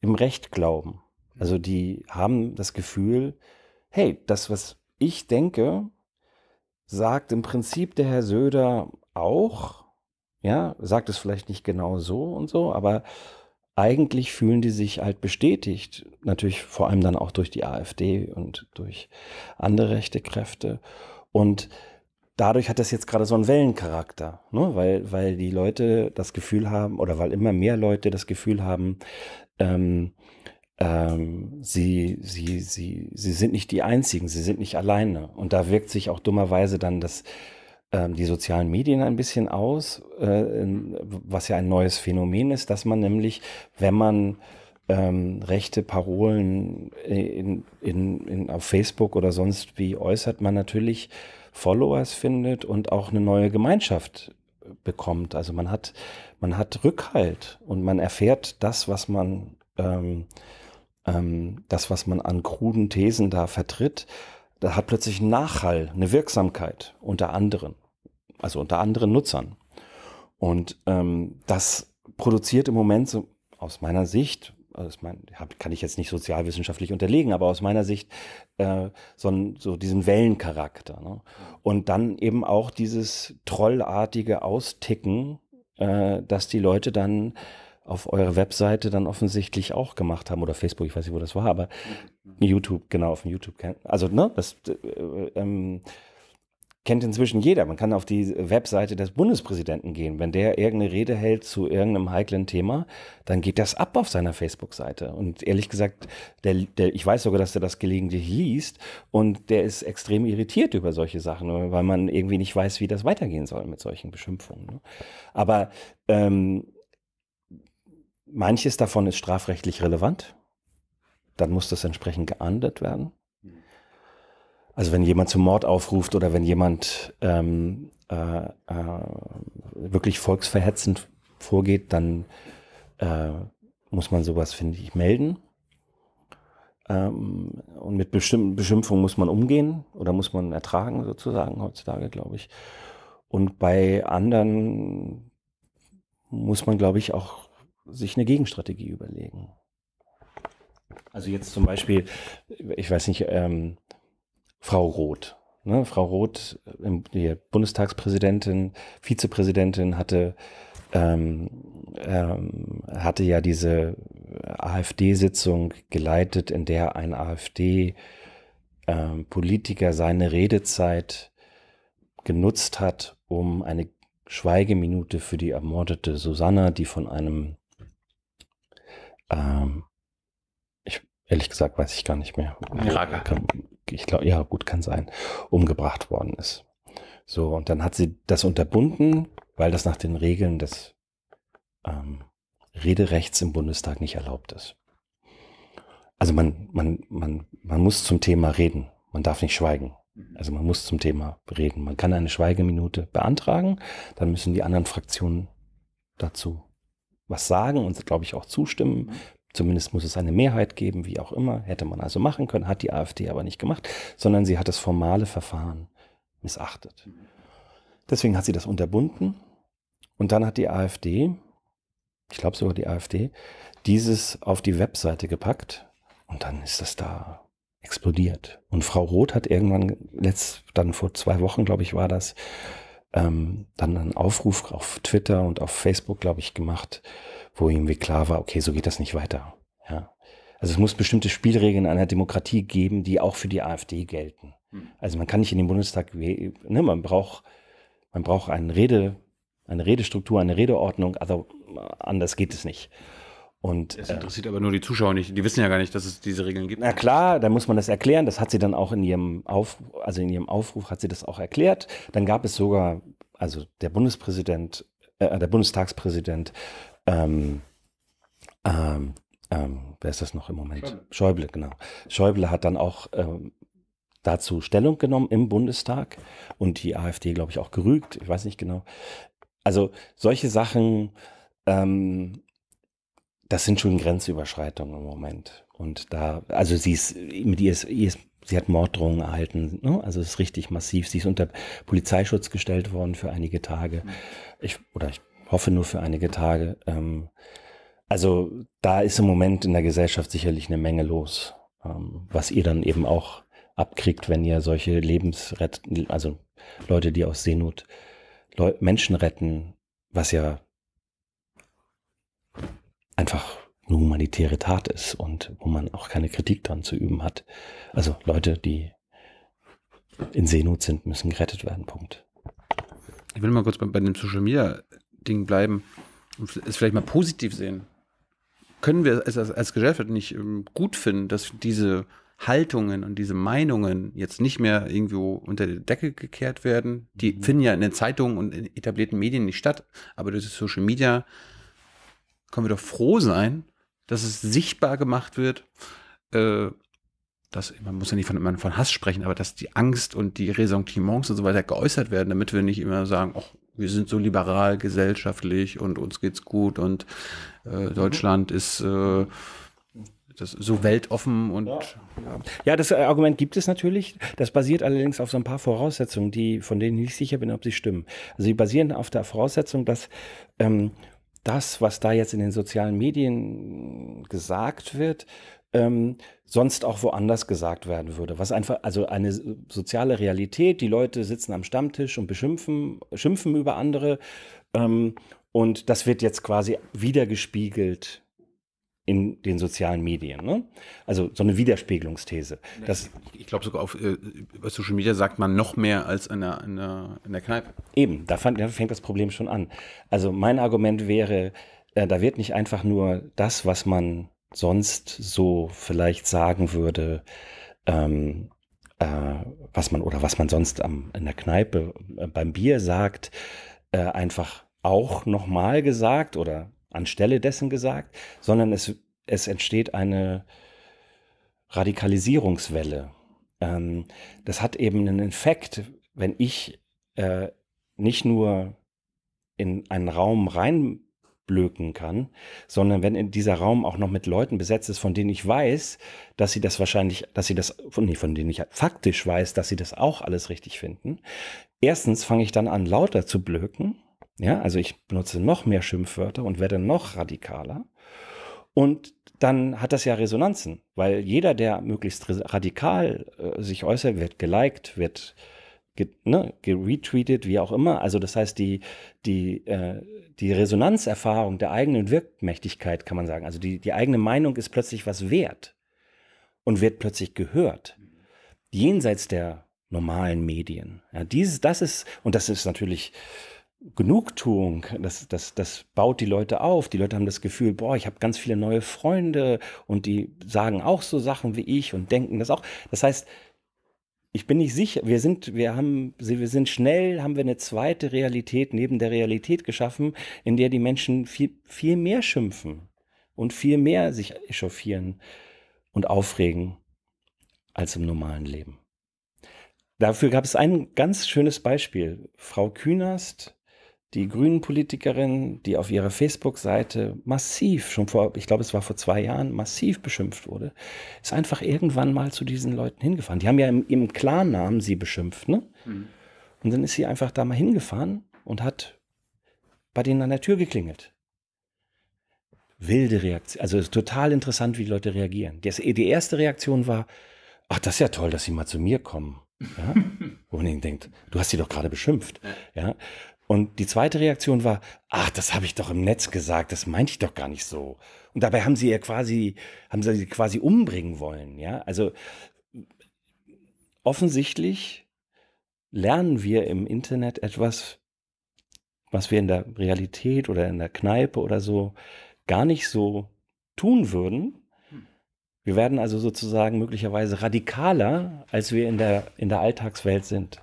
im Recht glauben. Also die haben das Gefühl, hey, das, was ich denke, sagt im Prinzip der Herr Söder auch, ja, sagt es vielleicht nicht genau so und so, aber eigentlich fühlen die sich halt bestätigt, natürlich vor allem dann auch durch die AfD und durch andere rechte Kräfte. Und dadurch hat das jetzt gerade so einen Wellencharakter, ne? weil, weil die Leute das Gefühl haben oder weil immer mehr Leute das Gefühl haben, ähm, ähm, sie, sie, sie, sie sind nicht die Einzigen, sie sind nicht alleine. Und da wirkt sich auch dummerweise dann das ähm, die sozialen Medien ein bisschen aus, äh, was ja ein neues Phänomen ist, dass man nämlich, wenn man ähm, rechte Parolen in, in, in, auf Facebook oder sonst wie äußert, man natürlich Followers findet und auch eine neue Gemeinschaft bekommt. Also man hat, man hat Rückhalt und man erfährt das, was man, ähm, ähm, das, was man an kruden Thesen da vertritt, da hat plötzlich einen Nachhall, eine Wirksamkeit unter anderen also unter anderen Nutzern. Und ähm, das produziert im Moment so aus meiner Sicht, also mein, kann ich jetzt nicht sozialwissenschaftlich unterlegen, aber aus meiner Sicht äh, so, ein, so, diesen Wellencharakter. Ne? Und dann eben auch dieses trollartige Austicken, äh, dass die Leute dann auf eure Webseite dann offensichtlich auch gemacht haben oder Facebook, ich weiß nicht, wo das war, aber mhm. YouTube, genau, auf dem YouTube. Also, ne, das, äh, äh ähm, kennt inzwischen jeder. Man kann auf die Webseite des Bundespräsidenten gehen. Wenn der irgendeine Rede hält zu irgendeinem heiklen Thema, dann geht das ab auf seiner Facebook-Seite. Und ehrlich gesagt, der, der, ich weiß sogar, dass er das gelegentlich liest und der ist extrem irritiert über solche Sachen, weil man irgendwie nicht weiß, wie das weitergehen soll mit solchen Beschimpfungen. Ne? Aber ähm, manches davon ist strafrechtlich relevant. Dann muss das entsprechend geahndet werden. Also wenn jemand zum Mord aufruft oder wenn jemand ähm, äh, äh, wirklich volksverhetzend vorgeht, dann äh, muss man sowas, finde ich, melden. Ähm, und mit bestimmten Beschimpfungen muss man umgehen oder muss man ertragen, sozusagen, heutzutage, glaube ich. Und bei anderen muss man, glaube ich, auch sich eine Gegenstrategie überlegen. Also jetzt zum Beispiel, ich weiß nicht, ähm, Frau Roth. Ne? Frau Roth, ähm, die Bundestagspräsidentin, Vizepräsidentin, hatte, ähm, ähm, hatte ja diese AfD-Sitzung geleitet, in der ein AfD-Politiker ähm, seine Redezeit genutzt hat, um eine Schweigeminute für die ermordete Susanna, die von einem, ähm, ich, ehrlich gesagt weiß ich gar nicht mehr. Iraker ich glaube, ja, gut kann sein, umgebracht worden ist. So, und dann hat sie das unterbunden, weil das nach den Regeln des ähm, Rederechts im Bundestag nicht erlaubt ist. Also man, man, man, man muss zum Thema reden. Man darf nicht schweigen. Mhm. Also man muss zum Thema reden. Man kann eine Schweigeminute beantragen, dann müssen die anderen Fraktionen dazu was sagen und, glaube ich, auch zustimmen. Mhm. Zumindest muss es eine Mehrheit geben, wie auch immer. Hätte man also machen können, hat die AfD aber nicht gemacht, sondern sie hat das formale Verfahren missachtet. Deswegen hat sie das unterbunden. Und dann hat die AfD, ich glaube sogar die AfD, dieses auf die Webseite gepackt. Und dann ist das da explodiert. Und Frau Roth hat irgendwann, letzt, dann vor zwei Wochen, glaube ich, war das, ähm, dann einen Aufruf auf Twitter und auf Facebook, glaube ich, gemacht, wo irgendwie klar war, okay, so geht das nicht weiter. Ja. Also es muss bestimmte Spielregeln einer Demokratie geben, die auch für die AfD gelten. Hm. Also man kann nicht in den Bundestag, ne, man braucht, man braucht eine Rede, eine Redestruktur, eine Redeordnung, also anders geht es nicht. Und, das äh, interessiert äh, aber nur die Zuschauer nicht. Die wissen ja gar nicht, dass es diese Regeln gibt. Na klar, da muss man das erklären. Das hat sie dann auch in ihrem Aufruf, also in ihrem Aufruf hat sie das auch erklärt. Dann gab es sogar, also der Bundespräsident, äh, äh, der Bundestagspräsident, ähm, ähm, ähm, wer ist das noch im Moment? Schäuble, Schäuble genau. Schäuble hat dann auch ähm, dazu Stellung genommen im Bundestag und die AfD, glaube ich, auch gerügt. Ich weiß nicht genau. Also solche Sachen. Ähm, das sind schon Grenzüberschreitungen im Moment. Und da, also sie ist mit ihr ist, ihr ist sie hat Morddrohungen erhalten, ne? also es ist richtig massiv. Sie ist unter Polizeischutz gestellt worden für einige Tage. Ich, oder ich hoffe nur für einige Tage. Ähm, also da ist im Moment in der Gesellschaft sicherlich eine Menge los, ähm, was ihr dann eben auch abkriegt, wenn ihr solche Lebensretten, also Leute, die aus Seenot Leu Menschen retten, was ja einfach eine humanitäre Tat ist und wo man auch keine Kritik dran zu üben hat. Also Leute, die in Seenot sind, müssen gerettet werden. Punkt. Ich will mal kurz bei, bei dem Social Media Ding bleiben und es vielleicht mal positiv sehen. Können wir es als, als Gesellschaft nicht ähm, gut finden, dass diese Haltungen und diese Meinungen jetzt nicht mehr irgendwo unter die Decke gekehrt werden. Die mhm. finden ja in den Zeitungen und in etablierten Medien nicht statt, aber durch Social Media können wir doch froh sein, dass es sichtbar gemacht wird, äh, dass, man muss ja nicht von, immer von Hass sprechen, aber dass die Angst und die Ressentiments und so weiter geäußert werden, damit wir nicht immer sagen, ach, wir sind so liberal gesellschaftlich und uns geht's gut und äh, mhm. Deutschland ist äh, das, so weltoffen und. Ja. Ja. das äh, Argument gibt es natürlich. Das basiert allerdings auf so ein paar Voraussetzungen, die, von denen ich nicht sicher bin, ob sie stimmen. Also sie basieren auf der Voraussetzung, dass ähm, das, was da jetzt in den sozialen Medien gesagt wird, ähm, sonst auch woanders gesagt werden würde. Was einfach, also eine soziale Realität, die Leute sitzen am Stammtisch und beschimpfen, schimpfen über andere. Ähm, und das wird jetzt quasi wiedergespiegelt in den sozialen Medien. Ne? Also so eine Widerspiegelungsthese. Das ich glaube sogar auf äh, Social Media sagt man noch mehr als in der, in der, in der Kneipe. Eben, da, fand, da, fängt das Problem schon an. Also mein Argument wäre, äh, da wird nicht einfach nur das, was man sonst so vielleicht sagen würde, ähm, äh, was man oder was man sonst am, in der Kneipe äh, beim Bier sagt, äh, einfach auch nochmal gesagt oder anstelle dessen gesagt, sondern es, es entsteht eine Radikalisierungswelle. Ähm, das hat eben einen Effekt, wenn ich äh, nicht nur in einen Raum reinblöken kann, sondern wenn in dieser Raum auch noch mit Leuten besetzt ist, von denen ich weiß, dass sie das wahrscheinlich, dass sie das, nee, von denen ich faktisch weiß, dass sie das auch alles richtig finden. Erstens fange ich dann an, lauter zu blöken ja, also ich benutze noch mehr Schimpfwörter und werde noch radikaler. Und dann hat das ja Resonanzen, weil jeder, der möglichst radikal äh, sich äußert, wird geliked, wird ge ne, wie auch immer. Also das heißt, die, die, äh, die Resonanzerfahrung der eigenen Wirkmächtigkeit, kann man sagen, also die, die eigene Meinung ist plötzlich was wert und wird plötzlich gehört. Jenseits der normalen Medien. Ja, dieses, das ist, und das ist natürlich Genugtuung, das, das, das baut die Leute auf. Die Leute haben das Gefühl, boah, ich habe ganz viele neue Freunde und die sagen auch so Sachen wie ich und denken das auch. Das heißt, ich bin nicht sicher, wir sind, wir haben, wir sind schnell, haben wir eine zweite Realität neben der Realität geschaffen, in der die Menschen viel, viel mehr schimpfen und viel mehr sich echauffieren und aufregen als im normalen Leben. Dafür gab es ein ganz schönes Beispiel. Frau Künast die grünen Politikerin, die auf ihrer Facebook-Seite massiv, schon vor, ich glaube, es war vor zwei Jahren, massiv beschimpft wurde, ist einfach irgendwann mal zu diesen Leuten hingefahren. Die haben ja im, im Klarnamen sie beschimpft, ne? Mhm. Und dann ist sie einfach da mal hingefahren und hat bei denen an der Tür geklingelt. Wilde Reaktion. Also ist total interessant, wie die Leute reagieren. Das, die erste Reaktion war, ach, das ist ja toll, dass sie mal zu mir kommen. Ja? Wo man denkt, du hast sie doch gerade beschimpft. Ja? Und die zweite Reaktion war, ach, das habe ich doch im Netz gesagt, das meinte ich doch gar nicht so. Und dabei haben sie ja quasi, haben sie quasi umbringen wollen, ja. Also offensichtlich lernen wir im Internet etwas, was wir in der Realität oder in der Kneipe oder so gar nicht so tun würden. Wir werden also sozusagen möglicherweise radikaler, als wir in der, in der Alltagswelt sind.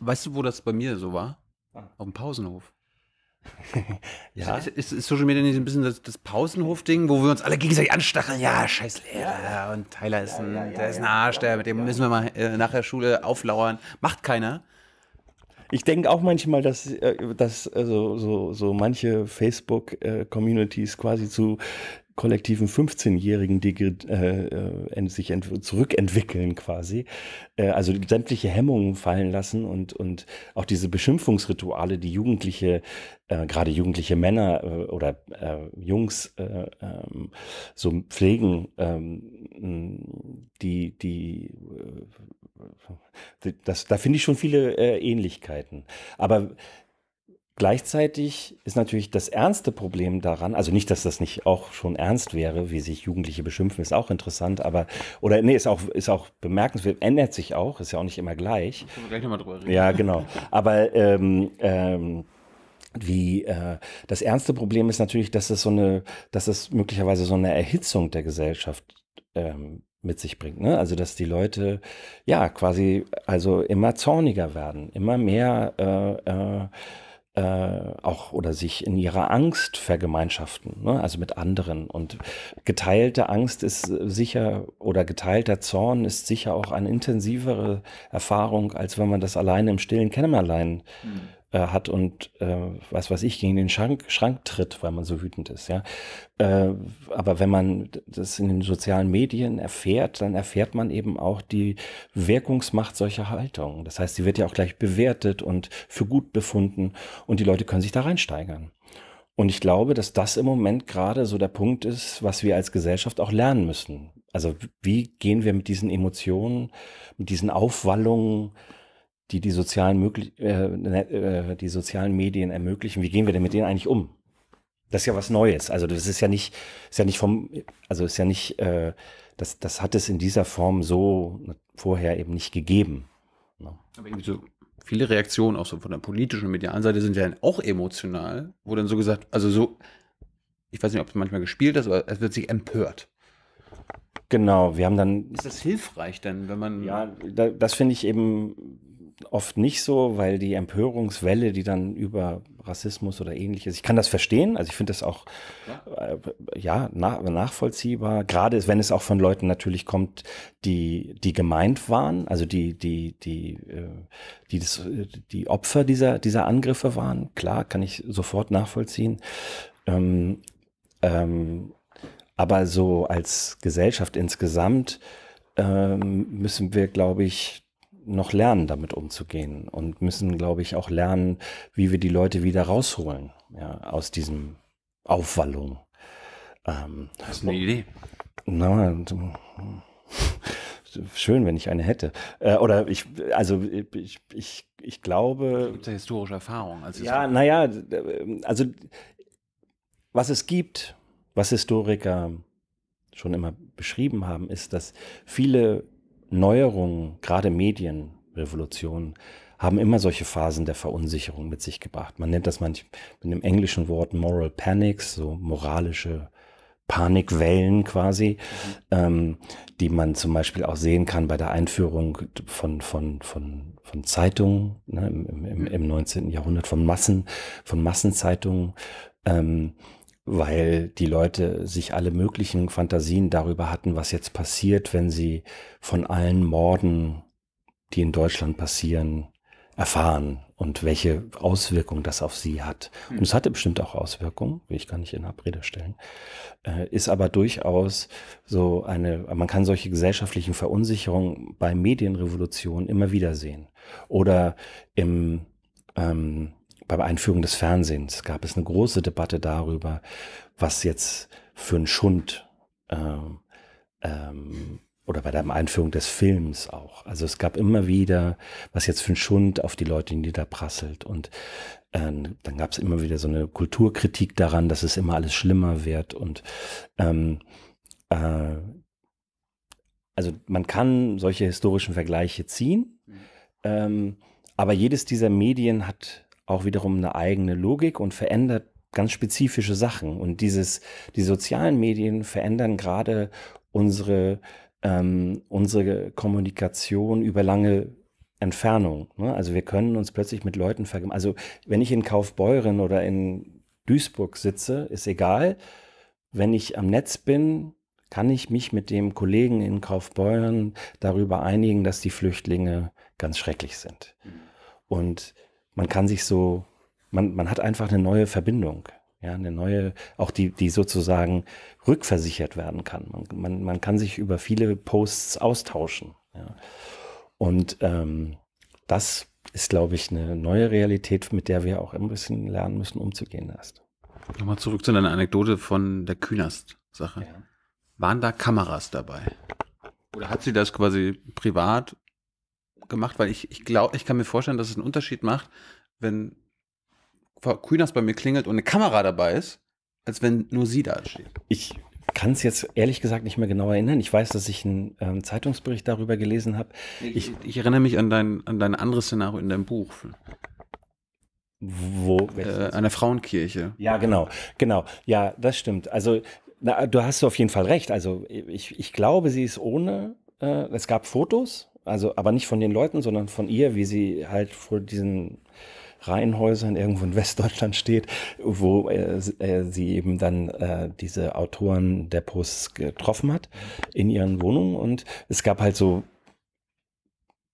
Weißt du, wo das bei mir so war? Ah. Auf dem Pausenhof. ja. Ist, ist, ist, Social Media nicht ein bisschen das, das Pausenhof-Ding, wo wir uns alle gegenseitig anstacheln? Ja, scheiß Lehrer und Tyler ist ein, ja, ja, der ist ein Arsch, der, mit dem müssen wir mal äh, nach der Schule auflauern. Macht keiner. Ich denke auch manchmal, dass, äh, dass also, so, so manche Facebook-Communities äh, quasi zu kollektiven 15-Jährigen, die äh, äh sich zurückentwickeln quasi. Äh, also sämtliche Hemmungen fallen lassen und, und auch diese Beschimpfungsrituale, die Jugendliche, äh, gerade jugendliche Männer äh, oder äh, Jungs äh, ähm, so pflegen, ähm, die, die, das, da finde ich schon viele Ähnlichkeiten. Aber Gleichzeitig ist natürlich das ernste Problem daran, also nicht, dass das nicht auch schon ernst wäre, wie sich Jugendliche beschimpfen, ist auch interessant, aber, oder nee, ist auch, ist auch bemerkenswert, ändert sich auch, ist ja auch nicht immer gleich. Können wir gleich nochmal drüber reden. Ja, genau. Aber ähm, ähm, wie äh, das ernste Problem ist natürlich, dass es so eine, dass es möglicherweise so eine Erhitzung der Gesellschaft ähm, mit sich bringt. Ne? Also dass die Leute ja quasi also immer zorniger werden, immer mehr äh, äh, äh, auch oder sich in ihrer Angst vergemeinschaften, ne? also mit anderen. Und geteilte Angst ist sicher oder geteilter Zorn ist sicher auch eine intensivere Erfahrung, als wenn man das alleine im stillen Kämmerlein mhm äh, hat und äh, was weiß ich, gegen den Schrank, Schrank tritt, weil man so wütend ist, ja. Äh, aber wenn man das in den sozialen Medien erfährt, dann erfährt man eben auch die Wirkungsmacht solcher Haltungen. Das heißt, sie wird ja auch gleich bewertet und für gut befunden und die Leute können sich da reinsteigern. Und ich glaube, dass das im Moment gerade so der Punkt ist, was wir als Gesellschaft auch lernen müssen. Also wie gehen wir mit diesen Emotionen, mit diesen Aufwallungen die die sozialen, möglich, äh, ne, äh, die sozialen Medien ermöglichen, wie gehen wir denn mit denen eigentlich um? Das ist ja was Neues. Also das ist ja nicht, ist ja nicht vom, also ist ja nicht, äh, das, das hat es in dieser Form so vorher eben nicht gegeben. No. Ne? Aber irgendwie so viele Reaktionen auch so von der politischen und medialen Seite sind ja dann auch emotional, wo dann so gesagt, also so, ich weiß nicht, ob es manchmal gespielt ist, aber es wird sich empört. Genau, wir haben dann. Ist das hilfreich denn, wenn man. Ja, das finde ich eben oft nicht so, weil die Empörungswelle, die dann über Rassismus oder ähnliches, ich kann das verstehen, also ich finde das auch äh, ja, nach, nachvollziehbar, gerade wenn es auch von Leuten natürlich kommt, die, die gemeint waren, also die, die, die, äh, die, das, die Opfer dieser, dieser Angriffe waren, klar, kann ich sofort nachvollziehen. Ähm, ähm, aber so als Gesellschaft insgesamt ähm, müssen wir, glaube ich, noch lernen, damit umzugehen und müssen, glaube ich, auch lernen, wie wir die Leute wieder rausholen ja, aus diesem Aufwallung. Ähm, das ist eine Idee. Na, schön, wenn ich eine hätte. Äh, oder ich, also ich, ich, ich glaube. Es gibt ja historische Erfahrung. Als ja, naja, also was es gibt, was Historiker schon immer beschrieben haben, ist, dass viele Neuerungen, gerade Medienrevolutionen, haben immer solche Phasen der Verunsicherung mit sich gebracht. Man nennt das manchmal mit dem englischen Wort Moral Panics, so moralische Panikwellen quasi, mhm. ähm, die man zum Beispiel auch sehen kann bei der Einführung von, von, von, von Zeitungen ne, im, im, im 19. Mhm. Jahrhundert, von Massen, von Massenzeitungen. Ähm, weil die Leute sich alle möglichen Fantasien darüber hatten, was jetzt passiert, wenn sie von allen Morden, die in Deutschland passieren, erfahren und welche Auswirkungen das auf sie hat. Mhm. Und es hatte bestimmt auch Auswirkungen, will ich gar nicht in Abrede stellen, äh, ist aber durchaus so eine, man kann solche gesellschaftlichen Verunsicherungen bei Medienrevolutionen immer wieder sehen. Oder im ähm, bei der Einführung des Fernsehens gab es eine große Debatte darüber, was jetzt für ein Schund ähm, ähm, oder bei der Einführung des Films auch. Also es gab immer wieder, was jetzt für ein Schund auf die Leute niederprasselt. Und äh, dann gab es immer wieder so eine Kulturkritik daran, dass es immer alles schlimmer wird. Und ähm, äh, also man kann solche historischen Vergleiche ziehen, mhm. ähm, aber jedes dieser Medien hat auch wiederum eine eigene Logik und verändert ganz spezifische Sachen. Und dieses, die sozialen Medien verändern gerade unsere, ähm, unsere Kommunikation über lange Entfernung. Ne? Also wir können uns plötzlich mit Leuten vergleichen. Also wenn ich in Kaufbeuren oder in Duisburg sitze, ist egal. Wenn ich am Netz bin, kann ich mich mit dem Kollegen in Kaufbeuren darüber einigen, dass die Flüchtlinge ganz schrecklich sind. Mhm. Und man kann sich so, man, man hat einfach eine neue Verbindung. Ja, eine neue, auch die, die sozusagen rückversichert werden kann. Man, man, man kann sich über viele Posts austauschen. Ja. Und ähm, das ist, glaube ich, eine neue Realität, mit der wir auch ein bisschen lernen müssen, umzugehen erst. Nochmal zurück zu deiner Anekdote von der künast sache Ja. Waren da Kameras dabei? Oder hat sie das quasi privat gemacht? Weil ich, ich glaube, ich kann mir vorstellen, dass es einen Unterschied macht, wenn Kühners bei mir klingelt und eine Kamera dabei ist, als wenn nur sie da steht. Ich kann es jetzt ehrlich gesagt nicht mehr genau erinnern. Ich weiß, dass ich einen ähm, Zeitungsbericht darüber gelesen habe. Ich, ich, erinnere mich an dein, an dein anderes Szenario in deinem Buch. Wo? Äh, einer Frauenkirche. Ja, genau, genau. Ja, das stimmt. Also na, du hast auf jeden Fall recht. Also ich, ich glaube, sie ist ohne. Äh, es gab Fotos also, aber nicht von den Leuten, sondern von ihr, wie sie halt vor diesen Reihenhäusern irgendwo in Westdeutschland steht, wo äh, sie eben dann äh, diese Autorendepots getroffen hat in ihren Wohnungen. Und es gab halt so,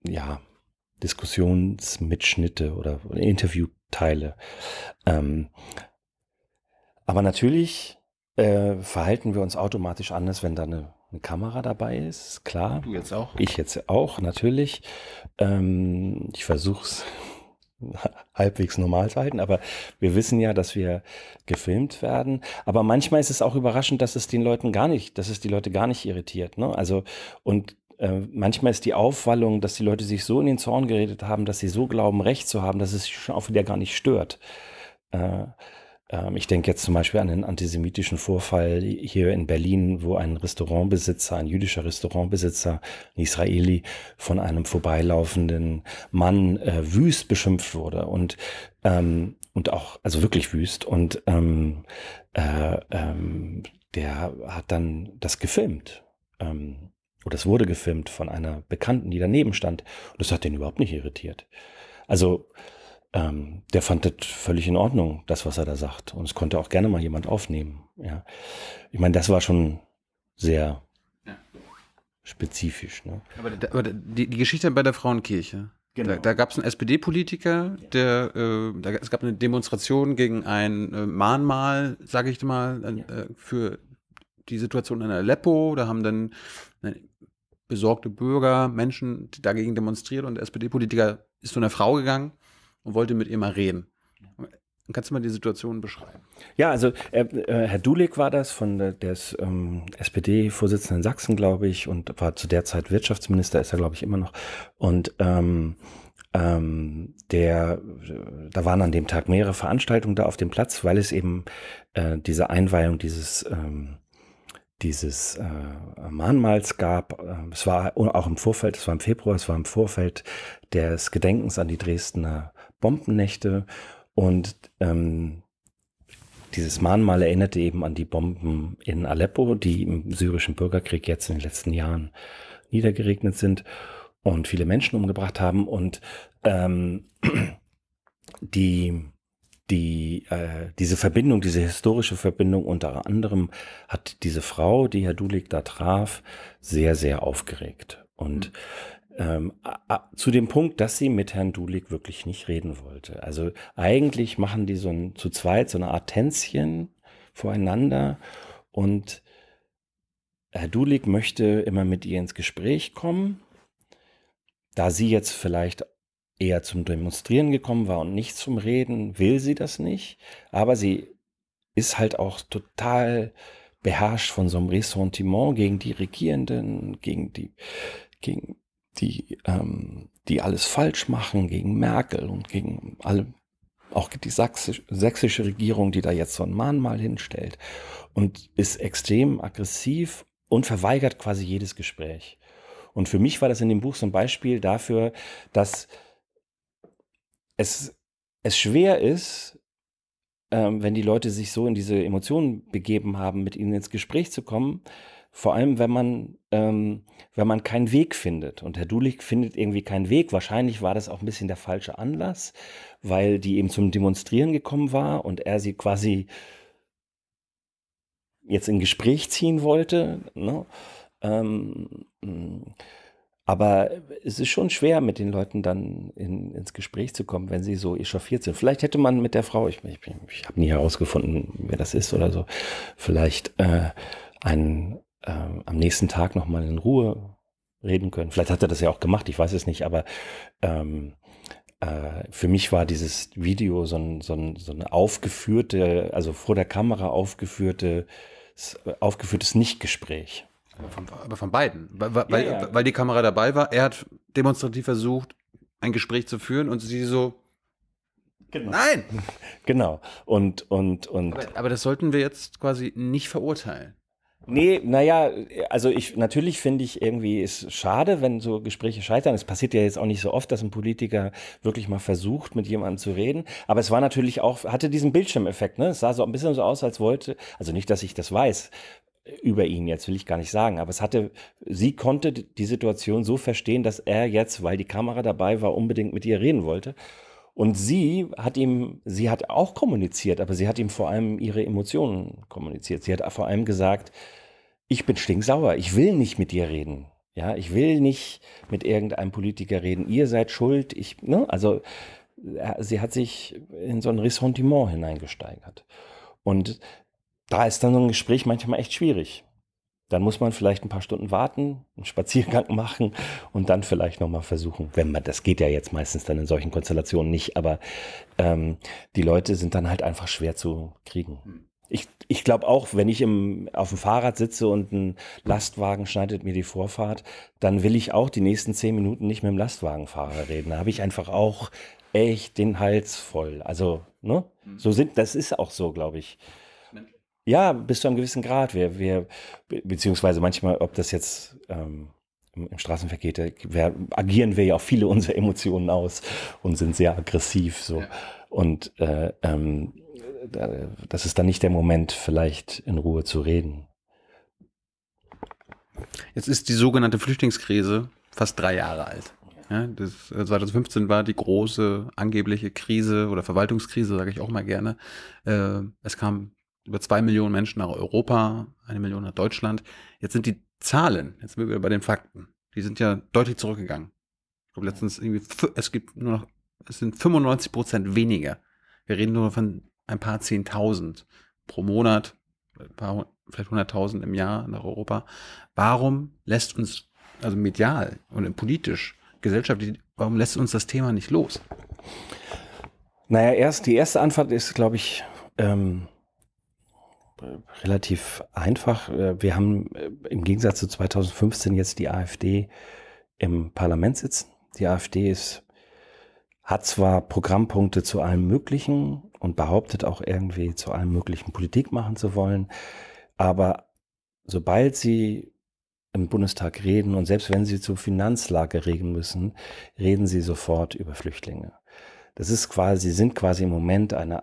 ja, Diskussionsmitschnitte oder Interviewteile. Ähm, aber natürlich äh, verhalten wir uns automatisch anders, wenn da eine eine Kamera dabei ist, klar. Du jetzt auch. Ich jetzt auch, natürlich. Ähm, ich versuche es halbwegs normal zu halten, aber wir wissen ja, dass wir gefilmt werden. Aber manchmal ist es auch überraschend, dass es den Leuten gar nicht, dass es die Leute gar nicht irritiert. Ne? Also, und äh, manchmal ist die Aufwallung, dass die Leute sich so in den Zorn geredet haben, dass sie so glauben, Recht zu haben, dass es sich schon auch wieder gar nicht stört. Äh, ähm, ich denke jetzt zum Beispiel an den antisemitischen Vorfall hier in Berlin, wo ein Restaurantbesitzer, ein jüdischer Restaurantbesitzer, ein Israeli, von einem vorbeilaufenden Mann äh, wüst beschimpft wurde und ähm, und auch also wirklich wüst und ähm, äh, ähm, der hat dann das gefilmt. Ähm, oder es wurde gefilmt von einer Bekannten, die daneben stand. Und das hat den überhaupt nicht irritiert. Also ähm, der fand das völlig in Ordnung, das, was er da sagt. Und es konnte auch gerne mal jemand aufnehmen. Ja. Ich meine, das war schon sehr ja. spezifisch. Ne? Aber, da, aber die, die, Geschichte bei der Frauenkirche. Genau. Da, da gab es einen SPD-Politiker, der äh, da, es gab eine Demonstration gegen ein äh, Mahnmal, sage ich mal, ein, äh, ja. für die Situation in Aleppo. Da haben dann äh, besorgte Bürger, Menschen dagegen demonstriert und der SPD-Politiker ist zu einer Frau gegangen und wollte mit ihr mal reden. Kannst du mal die Situation beschreiben? Ja, also äh, äh Herr Dulig war das von der, der ähm, SPD-Vorsitzenden Sachsen, glaube ich, und war zu der Zeit Wirtschaftsminister, ist er, glaube ich, immer noch. Und ähm, ähm, der, da waren an dem Tag mehrere Veranstaltungen da auf dem Platz, weil es eben äh, diese Einweihung dieses ähm, dieses äh, Mahnmals gab. Ähm, es war auch im Vorfeld, es war im Februar, es war im Vorfeld des Gedenkens an die Dresdner Bombennächte und ähm, dieses Mahnmal erinnerte eben an die Bomben in Aleppo, die im syrischen Bürgerkrieg jetzt in den letzten Jahren niedergeregnet sind und viele Menschen umgebracht haben. Und ähm, die, die, äh, diese Verbindung, diese historische Verbindung unter anderem hat diese Frau, die Herr Dulig da traf, sehr, sehr aufgeregt. Und mhm ähm, zu dem Punkt, dass sie mit Herrn Dulig wirklich nicht reden wollte. Also eigentlich machen die so ein, zu zweit so eine Art Tänzchen voreinander und Herr Dulig möchte immer mit ihr ins Gespräch kommen, da sie jetzt vielleicht eher zum Demonstrieren gekommen war und nicht zum Reden, will sie das nicht, aber sie ist halt auch total beherrscht von so einem Ressentiment gegen die Regierenden, gegen die, gegen die, ähm, die alles falsch machen gegen Merkel und gegen alle, auch die Sachs sächsische Regierung, die da jetzt so ein Mahnmal hinstellt und ist extrem aggressiv und verweigert quasi jedes Gespräch. Und für mich war das in dem Buch so ein Beispiel dafür, dass es, es schwer ist, ähm, wenn die Leute sich so in diese Emotionen begeben haben, mit ihnen ins Gespräch zu kommen. Vor allem, wenn man ähm, wenn man keinen Weg findet. Und Herr Dulich findet irgendwie keinen Weg. Wahrscheinlich war das auch ein bisschen der falsche Anlass, weil die eben zum Demonstrieren gekommen war und er sie quasi jetzt in Gespräch ziehen wollte. Ne? Ähm, aber es ist schon schwer, mit den Leuten dann in, ins Gespräch zu kommen, wenn sie so echauffiert sind. Vielleicht hätte man mit der Frau, ich, ich, ich habe nie herausgefunden, wer das ist oder so, vielleicht äh, einen äh, am nächsten Tag nochmal in Ruhe reden können. Vielleicht hat er das ja auch gemacht, ich weiß es nicht, aber ähm, äh, für mich war dieses Video so, ein, so, ein, so eine aufgeführte, also vor der Kamera aufgeführte, aufgeführtes Nichtgespräch. Aber von, aber von beiden, weil, weil, ja, ja. weil die Kamera dabei war. Er hat demonstrativ versucht, ein Gespräch zu führen und sie so, Genau. Nein! Genau. Und, und, und. Aber, aber, das sollten wir jetzt quasi nicht verurteilen. Nee, naja, also ich natürlich finde ich irgendwie ist schade, wenn so Gespräche scheitern. Es passiert ja jetzt auch nicht so oft, dass ein Politiker wirklich mal versucht, mit jemandem zu reden. Aber es war natürlich auch, hatte diesen Bildschirmeffekt, ne? Es sah so ein bisschen so aus, als wollte, also nicht, dass ich das weiß, über ihn jetzt, will ich gar nicht sagen, aber es hatte, sie konnte die Situation so verstehen, dass er jetzt, weil die Kamera dabei war, unbedingt mit ihr reden wollte. Und sie hat ihm, sie hat auch kommuniziert, aber sie hat ihm vor allem ihre Emotionen kommuniziert. Sie hat vor allem gesagt, ich bin stinksauer, ich will nicht mit dir reden. Ja, ich will nicht mit irgendeinem Politiker reden. Ihr seid schuld. Ich, ne? Also äh, sie hat sich in so ein Ressentiment hineingesteigert. Und da ist dann so ein Gespräch manchmal echt schwierig dann muss man vielleicht ein paar Stunden warten, einen Spaziergang machen und dann vielleicht nochmal versuchen, wenn man, das geht ja jetzt meistens dann in solchen Konstellationen nicht, aber ähm, die Leute sind dann halt einfach schwer zu kriegen. Hm. Ich, ich glaube auch, wenn ich im, auf dem Fahrrad sitze und ein Lastwagen schneidet mir die Vorfahrt, dann will ich auch die nächsten zehn Minuten nicht mit dem Lastwagenfahrer reden. Da habe ich einfach auch echt den Hals voll. Also, ne? Hm. So sind, das ist auch so, glaube ich. Ja, bis zu einem gewissen Grad. Wir, wir, beziehungsweise manchmal, ob das jetzt ähm, im Straßenverkehr, äh, wir, agieren wir ja auch viele unserer Emotionen aus und sind sehr aggressiv. So. Ja. Und äh, ähm, das ist dann nicht der Moment, vielleicht in Ruhe zu reden. Jetzt ist die sogenannte Flüchtlingskrise fast drei Jahre alt. Ja, das, 2015 äh, war die große angebliche Krise oder Verwaltungskrise, sage ich auch mal gerne. Äh, es kam über zwei Millionen Menschen nach Europa, eine Million nach Deutschland. Jetzt sind die Zahlen, jetzt sind wir wieder bei den Fakten, die sind ja deutlich zurückgegangen. Ich glaube, letztens irgendwie, es gibt nur noch, es sind 95 Prozent weniger. Wir reden nur von ein paar Zehntausend pro Monat, paar, vielleicht 100.000 im Jahr nach Europa. Warum lässt uns, also medial und politisch, gesellschaftlich, warum lässt uns das Thema nicht los? Naja, erst die erste Antwort ist, glaube ich, ähm, relativ einfach. Äh, wir haben äh, im Gegensatz zu 2015 jetzt die AfD im Parlament sitzen. Die AfD ist, hat zwar Programmpunkte zu allem Möglichen und behauptet auch irgendwie zu allem Möglichen Politik machen zu wollen, aber sobald sie im Bundestag reden und selbst wenn sie zur Finanzlage reden müssen, reden sie sofort über Flüchtlinge. Das ist quasi, sind quasi im Moment eine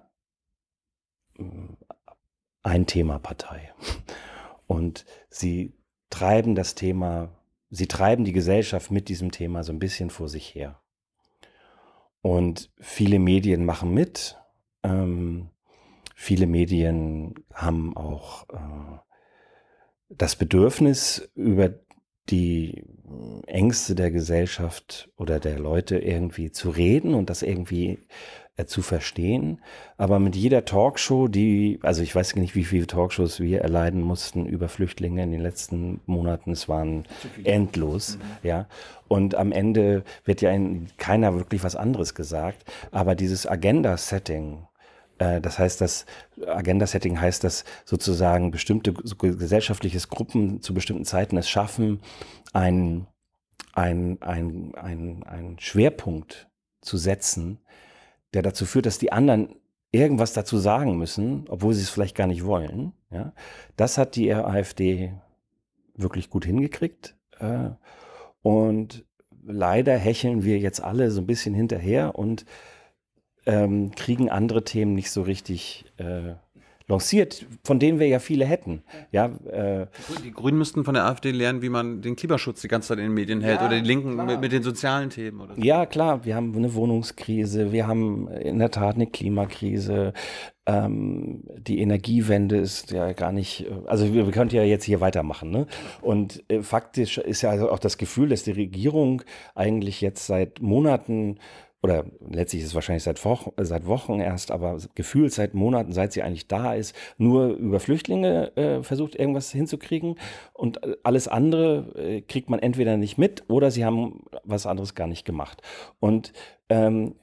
ein-Thema-Partei. Und sie treiben das Thema, sie treiben die Gesellschaft mit diesem Thema so ein bisschen vor sich her. Und viele Medien machen mit. Ähm, viele Medien haben auch äh, das Bedürfnis, über die Ängste der Gesellschaft oder der Leute irgendwie zu reden und das irgendwie äh, zu verstehen. Aber mit jeder Talkshow, die, also ich weiß nicht, wie viele Talkshows wir erleiden mussten über Flüchtlinge in den letzten Monaten, es waren endlos, mhm. ja. Und am Ende wird ja in keiner wirklich was anderes gesagt. Aber dieses Agenda-Setting, äh, das heißt, das Agenda-Setting heißt, dass sozusagen bestimmte gesellschaftliche Gruppen zu bestimmten Zeiten es schaffen, einen ein, ein, ein, ein Schwerpunkt zu setzen, der dazu führt, dass die anderen irgendwas dazu sagen müssen, obwohl sie es vielleicht gar nicht wollen. Ja? Das hat die AfD wirklich gut hingekriegt. Äh, und leider hecheln wir jetzt alle so ein bisschen hinterher und ähm, kriegen andere Themen nicht so richtig äh, lanciert, von denen wir ja viele hätten. Ja, äh die Grünen müssten von der AfD lernen, wie man den Klimaschutz die ganze Zeit in den Medien hält ja, oder die Linken mit, mit, den sozialen Themen. Oder so. Ja, klar, wir haben eine Wohnungskrise, wir haben in der Tat eine Klimakrise. Ähm, die Energiewende ist ja gar nicht, also wir, wir könnten ja jetzt hier weitermachen. Ne? Und äh, faktisch ist ja also auch das Gefühl, dass die Regierung eigentlich jetzt seit Monaten oder letztlich ist es wahrscheinlich seit, äh, seit, Wochen erst, aber gefühlt seit Monaten, seit sie eigentlich da ist, nur über Flüchtlinge äh, versucht, irgendwas hinzukriegen. Und äh, alles andere äh, kriegt man entweder nicht mit oder sie haben was anderes gar nicht gemacht. Und ähm,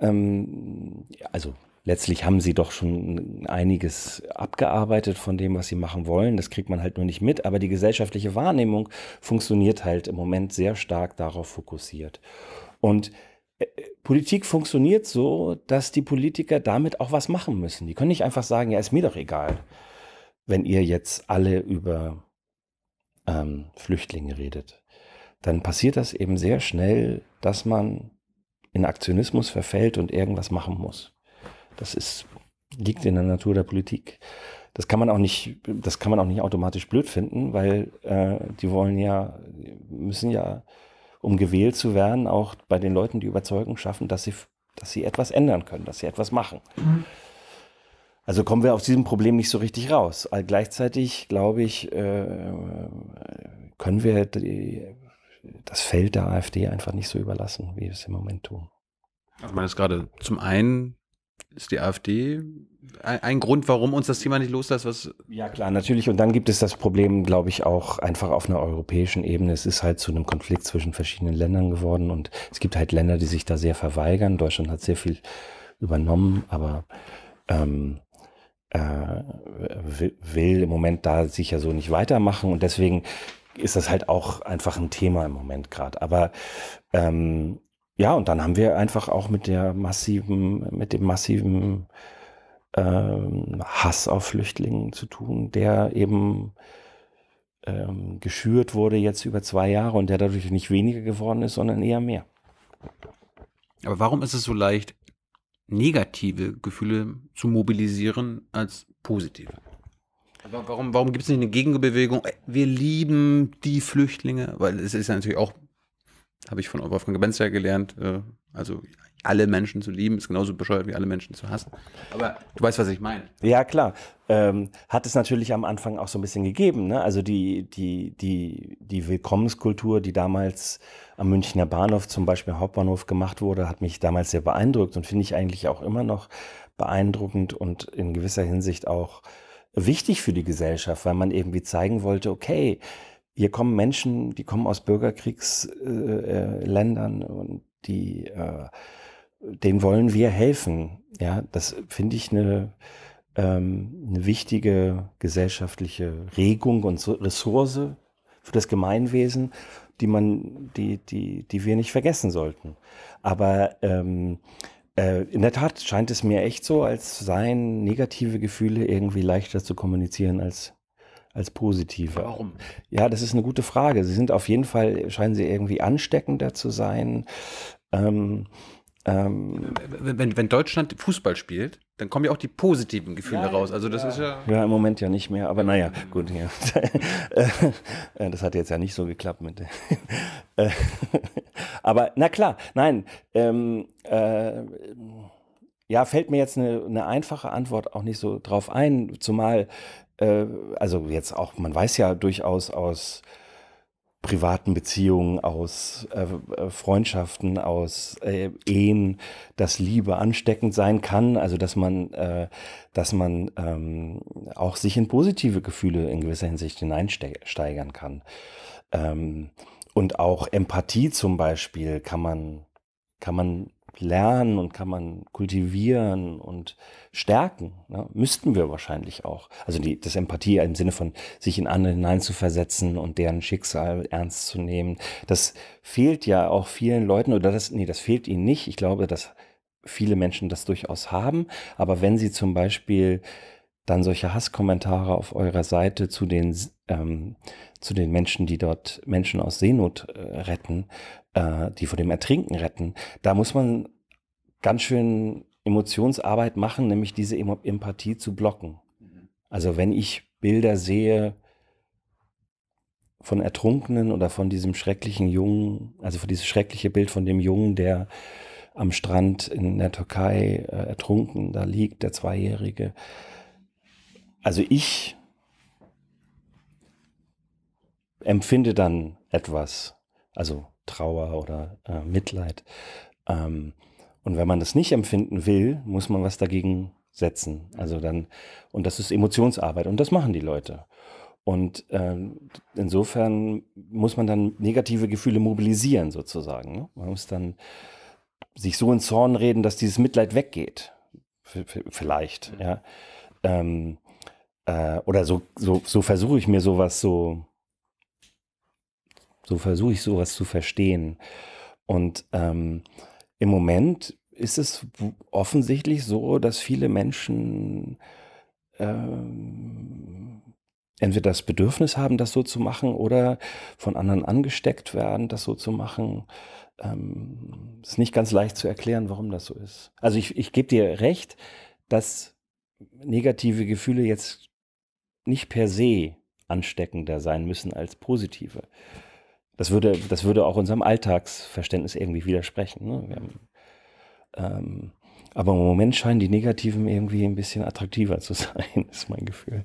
ähm, also letztlich haben sie doch schon einiges abgearbeitet von dem, was sie machen wollen. Das kriegt man halt nur nicht mit. Aber die gesellschaftliche Wahrnehmung funktioniert halt im Moment sehr stark darauf fokussiert. Und äh, äh, Politik funktioniert so, dass die Politiker damit auch was machen müssen. Die können nicht einfach sagen, ja, ist mir doch egal, wenn ihr jetzt alle über ähm, Flüchtlinge redet. Dann passiert das eben sehr schnell, dass man in Aktionismus verfällt und irgendwas machen muss. Das ist, liegt in der Natur der Politik. Das kann man auch nicht, das kann man auch nicht automatisch blöd finden, weil äh, die wollen ja, müssen ja um gewählt zu werden, auch bei den Leuten die Überzeugung schaffen, dass sie, dass sie etwas ändern können, dass sie etwas machen. Mhm. Also kommen wir aus diesem Problem nicht so richtig raus. Also gleichzeitig, glaube ich, äh, können wir die, das Feld der AfD einfach nicht so überlassen, wie wir es im Moment tun. Also man ist gerade zum einen ist die AfD ein, Grund, warum uns das Thema nicht loslässt? Was ja, klar, natürlich. Und dann gibt es das Problem, glaube ich, auch einfach auf einer europäischen Ebene. Es ist halt zu einem Konflikt zwischen verschiedenen Ländern geworden und es gibt halt Länder, die sich da sehr verweigern. Deutschland hat sehr viel übernommen, aber ähm, äh, will im Moment da sicher so nicht weitermachen und deswegen ist das halt auch einfach ein Thema im Moment gerade. Aber ähm, ja, und dann haben wir einfach auch mit der massiven, mit dem massiven ähm, Hass auf Flüchtlingen zu tun, der eben ähm, geschürt wurde jetzt über zwei Jahre und der dadurch nicht weniger geworden ist, sondern eher mehr. Aber warum ist es so leicht, negative Gefühle zu mobilisieren als positive? Aber warum, warum gibt es nicht eine Gegenbewegung? Äh, wir lieben die Flüchtlinge, weil es ist ja natürlich auch habe ich von Wolfgang Benzer gelernt. Äh, also alle Menschen zu lieben ist genauso bescheuert wie alle Menschen zu hassen. Aber du weißt, was ich meine. Ja, klar. Ähm, hat es natürlich am Anfang auch so ein bisschen gegeben. Ne? Also die, die, die, die Willkommenskultur, die damals am Münchner Bahnhof, zum Beispiel Hauptbahnhof gemacht wurde, hat mich damals sehr beeindruckt und finde ich eigentlich auch immer noch beeindruckend und in gewisser Hinsicht auch wichtig für die Gesellschaft, weil man irgendwie zeigen wollte, okay, hier kommen Menschen, die kommen aus Bürgerkriegsländern äh, äh, und die, äh, denen wollen wir helfen. Ja, das finde ich eine, ähm, eine wichtige gesellschaftliche Regung und so Ressource für das Gemeinwesen, die man, die, die, die wir nicht vergessen sollten. Aber ähm, äh, in der Tat scheint es mir echt so, als seien negative Gefühle irgendwie leichter zu kommunizieren als als positive. Warum? Ja, das ist eine gute Frage. Sie sind auf jeden Fall, scheinen sie irgendwie ansteckender zu sein. Ähm, ähm, wenn, wenn Deutschland Fußball spielt, dann kommen ja auch die positiven Gefühle ja, raus. Also das ja. ist ja. Ja, im Moment ja nicht mehr, aber naja, gut, ja. Äh, das hat jetzt ja nicht so geklappt mit. aber na klar, nein. Ähm, äh, ja, fällt mir jetzt eine, eine, einfache Antwort auch nicht so drauf ein, zumal äh, also jetzt auch, man weiß ja durchaus aus privaten Beziehungen, aus äh, äh, Freundschaften, aus äh, Ehen, dass Liebe ansteckend sein kann, also dass man, äh, dass man ähm, auch sich in positive Gefühle in gewisser Hinsicht hineinsteigern kann. Ähm, und auch Empathie zum Beispiel kann man, kann man lernen und kann man kultivieren und stärken. Ne? Müssten wir wahrscheinlich auch. Also die, das Empathie im Sinne von sich in andere hineinzuversetzen und deren Schicksal ernst zu nehmen. Das fehlt ja auch vielen Leuten oder das, nee, das fehlt ihnen nicht. Ich glaube, dass viele Menschen das durchaus haben. Aber wenn sie zum Beispiel dann solche Hasskommentare auf eurer Seite zu den, ähm, zu den Menschen, die dort Menschen aus Seenot äh, retten, äh, die vor dem Ertrinken retten. Da muss man ganz schön Emotionsarbeit machen, nämlich diese Empathie zu blocken. Mhm. Also wenn ich Bilder sehe von Ertrunkenen oder von diesem schrecklichen Jungen, also von dieses schreckliche Bild von dem Jungen, der am Strand in der Türkei äh, ertrunken da liegt, der Zweijährige. Also ich empfinde dann etwas. Also Trauer oder äh, Mitleid. Ähm, und wenn man das nicht empfinden will, muss man was dagegen setzen. Also dann, und das ist Emotionsarbeit und das machen die Leute. Und ähm, insofern muss man dann negative Gefühle mobilisieren, sozusagen. Ne? Man muss dann sich so in Zorn reden, dass dieses Mitleid weggeht. V vielleicht, ja. Ähm, äh, oder so, so, so versuche ich mir sowas so so versuche ich sowas zu verstehen. Und ähm, im Moment ist es offensichtlich so, dass viele Menschen ähm, entweder das Bedürfnis haben, das so zu machen, oder von anderen angesteckt werden, das so zu machen. Ähm, ist nicht ganz leicht zu erklären, warum das so ist. Also ich, ich gebe dir recht, dass negative Gefühle jetzt nicht per se ansteckender sein müssen als positive das würde, das würde auch unserem Alltagsverständnis irgendwie widersprechen. Ne? Haben, ähm, aber im Moment scheinen die Negativen irgendwie ein bisschen attraktiver zu sein, ist mein Gefühl.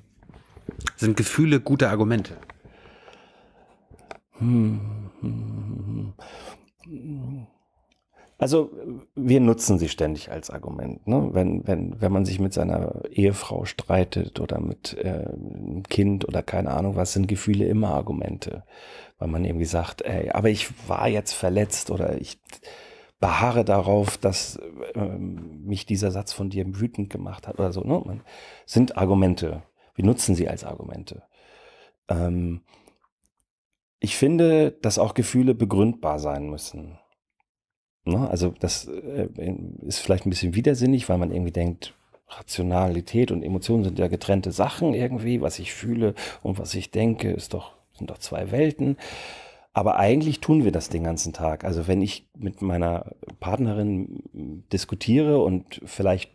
Sind Gefühle gute Argumente? Also wir nutzen sie ständig als Argument. Ne? Wenn, wenn, wenn man sich mit seiner Ehefrau streitet oder mit äh, einem Kind oder keine Ahnung was, sind Gefühle immer Argumente weil man irgendwie sagt, ey, aber ich war jetzt verletzt oder ich beharre darauf, dass ähm, mich dieser Satz von dir wütend gemacht hat oder so. Ne? Man, sind Argumente. Wir nutzen sie als Argumente. Ähm, ich finde, dass auch Gefühle begründbar sein müssen. Ne? Also das äh, ist vielleicht ein bisschen widersinnig, weil man irgendwie denkt, Rationalität und Emotionen sind ja getrennte Sachen irgendwie. Was ich fühle und was ich denke, ist doch sind doch zwei Welten. Aber eigentlich tun wir das den ganzen Tag. Also wenn ich mit meiner Partnerin diskutiere und vielleicht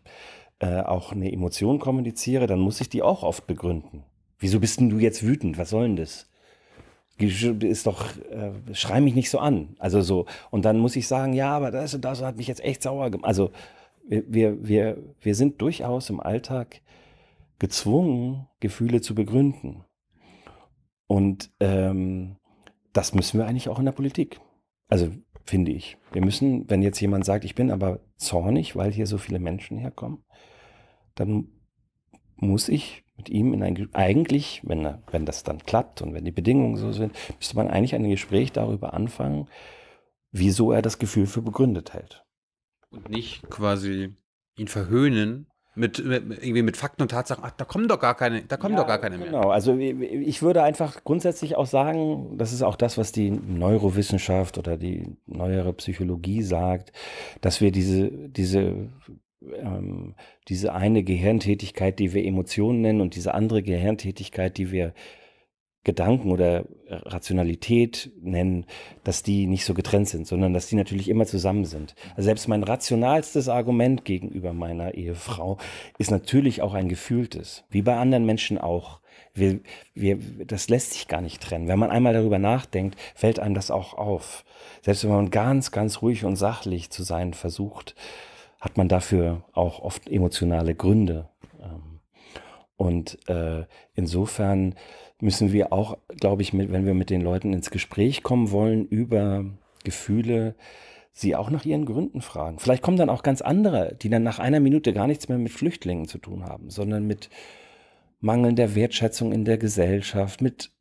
äh, auch eine Emotion kommuniziere, dann muss ich die auch oft begründen. Wieso bist denn du jetzt wütend? Was soll denn das? Ist doch, äh, schrei mich nicht so an. Also so. Und dann muss ich sagen, ja, aber das und das hat mich jetzt echt sauer gemacht. Also wir, wir, wir sind durchaus im Alltag gezwungen, Gefühle zu begründen. Und ähm, das müssen wir eigentlich auch in der Politik. Also finde ich. Wir müssen, wenn jetzt jemand sagt, ich bin aber zornig, weil hier so viele Menschen herkommen, dann muss ich mit ihm in ein, eigentlich, wenn, wenn das dann klappt und wenn die Bedingungen so sind, müsste man eigentlich ein Gespräch darüber anfangen, wieso er das Gefühl für begründet hält. Und nicht quasi ihn verhöhnen mit, mit, irgendwie mit Fakten und Tatsachen, ach, da kommen doch gar keine, da kommen ja, doch gar keine genau. mehr. Genau, also ich würde einfach grundsätzlich auch sagen, das ist auch das, was die Neurowissenschaft oder die neuere Psychologie sagt, dass wir diese, diese ähm, diese eine Gehirntätigkeit, die wir Emotionen nennen und diese andere Gehirntätigkeit, die wir Gedanken oder Rationalität nennen, dass die nicht so getrennt sind, sondern dass die natürlich immer zusammen sind. Also selbst mein rationalstes Argument gegenüber meiner Ehefrau ist natürlich auch ein gefühltes, wie bei anderen Menschen auch. Wir, wir, das lässt sich gar nicht trennen. Wenn man einmal darüber nachdenkt, fällt einem das auch auf. Selbst wenn man ganz, ganz ruhig und sachlich zu sein versucht, hat man dafür auch oft emotionale Gründe. Ähm, und äh, insofern müssen wir auch, glaube ich, mit, wenn wir mit den Leuten ins Gespräch kommen wollen über Gefühle, sie auch nach ihren Gründen fragen. Vielleicht kommen dann auch ganz andere, die dann nach einer Minute gar nichts mehr mit Flüchtlingen zu tun haben, sondern mit mangelnder Wertschätzung in der Gesellschaft, mit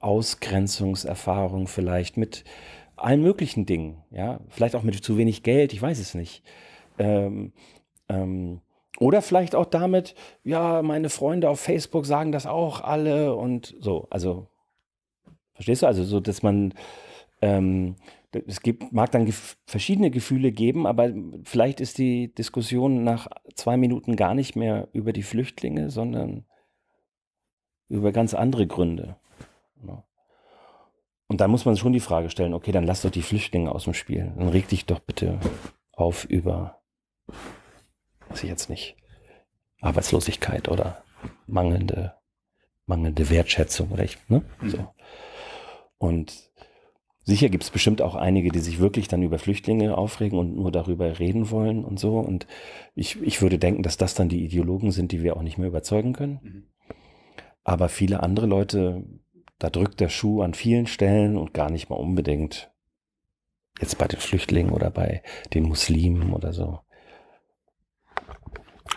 Ausgrenzungserfahrung vielleicht, mit allen möglichen Dingen, ja, vielleicht auch mit zu wenig Geld, ich weiß es nicht. Ähm, ähm, oder vielleicht auch damit, ja, meine Freunde auf Facebook sagen das auch alle und so. Also, verstehst du? Also, so, dass man, ähm, es gibt, mag dann gef verschiedene Gefühle geben, aber vielleicht ist die Diskussion nach zwei Minuten gar nicht mehr über die Flüchtlinge, sondern über ganz andere Gründe. Ne? Und da muss man schon die Frage stellen, okay, dann lass doch die Flüchtlinge aus dem Spiel. Dann reg dich doch bitte auf über weiß ich jetzt nicht, Arbeitslosigkeit oder mangelnde, mangelnde Wertschätzung oder ich, ne? Mhm. So. Und sicher gibt es bestimmt auch einige, die sich wirklich dann über Flüchtlinge aufregen und nur darüber reden wollen und so. Und ich, ich würde denken, dass das dann die Ideologen sind, die wir auch nicht mehr überzeugen können. Mhm. Aber viele andere Leute, da drückt der Schuh an vielen Stellen und gar nicht mal unbedingt jetzt bei den Flüchtlingen oder bei den Muslimen oder so.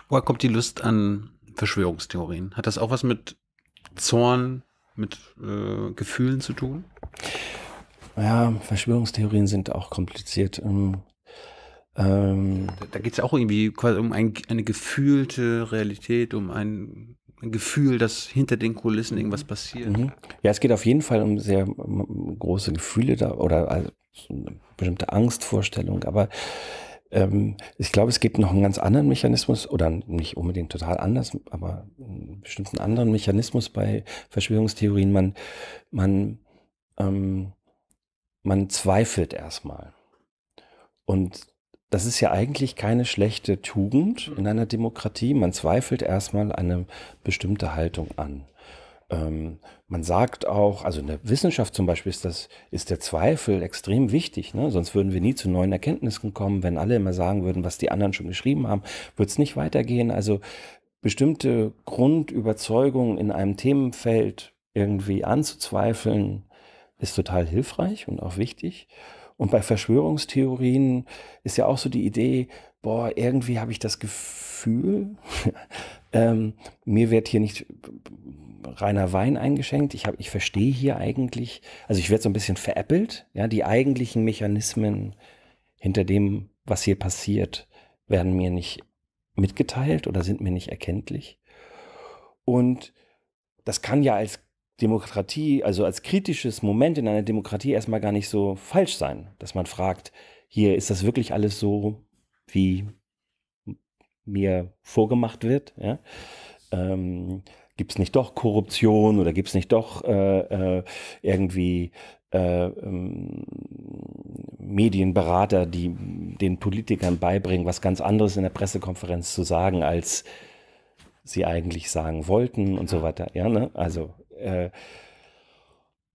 Woher kommt die Lust an Verschwörungstheorien? Hat das auch was mit Zorn, mit äh, Gefühlen zu tun? Ja, Verschwörungstheorien sind auch kompliziert. Ähm, ähm, da geht es auch irgendwie um ein, eine gefühlte Realität, um ein, ein, Gefühl, dass hinter den Kulissen irgendwas passiert. Mhm. Ja, es geht auf jeden Fall um sehr große Gefühle da oder also, um bestimmte Angstvorstellung, aber ähm, ich glaube, es gibt noch einen ganz anderen Mechanismus oder nicht unbedingt total anders, aber einen bestimmten anderen Mechanismus bei Verschwörungstheorien. Man, man, ähm, man zweifelt erstmal. Und das ist ja eigentlich keine schlechte Tugend in einer Demokratie. Man zweifelt erstmal eine bestimmte Haltung an. Ähm, man sagt auch, also in der Wissenschaft zum Beispiel ist, das, ist der Zweifel extrem wichtig. Ne? Sonst würden wir nie zu neuen Erkenntnissen kommen. Wenn alle immer sagen würden, was die anderen schon geschrieben haben, wird es nicht weitergehen. Also bestimmte Grundüberzeugungen in einem Themenfeld irgendwie anzuzweifeln, ist total hilfreich und auch wichtig. Und bei Verschwörungstheorien ist ja auch so die Idee, boah, irgendwie habe ich das Gefühl, Gefühl, ähm, mir wird hier nicht reiner Wein eingeschenkt. Ich, ich verstehe hier eigentlich, also ich werde so ein bisschen veräppelt. Ja, die eigentlichen Mechanismen hinter dem, was hier passiert, werden mir nicht mitgeteilt oder sind mir nicht erkenntlich. Und das kann ja als Demokratie, also als kritisches Moment in einer Demokratie erstmal gar nicht so falsch sein, dass man fragt, hier ist das wirklich alles so, wie mir vorgemacht wird. Ja? Ähm, gibt es nicht doch Korruption oder gibt es nicht doch äh, äh, irgendwie äh, ähm, Medienberater, die den Politikern beibringen, was ganz anderes in der Pressekonferenz zu sagen, als sie eigentlich sagen wollten und so weiter. Ja, ne? Also äh,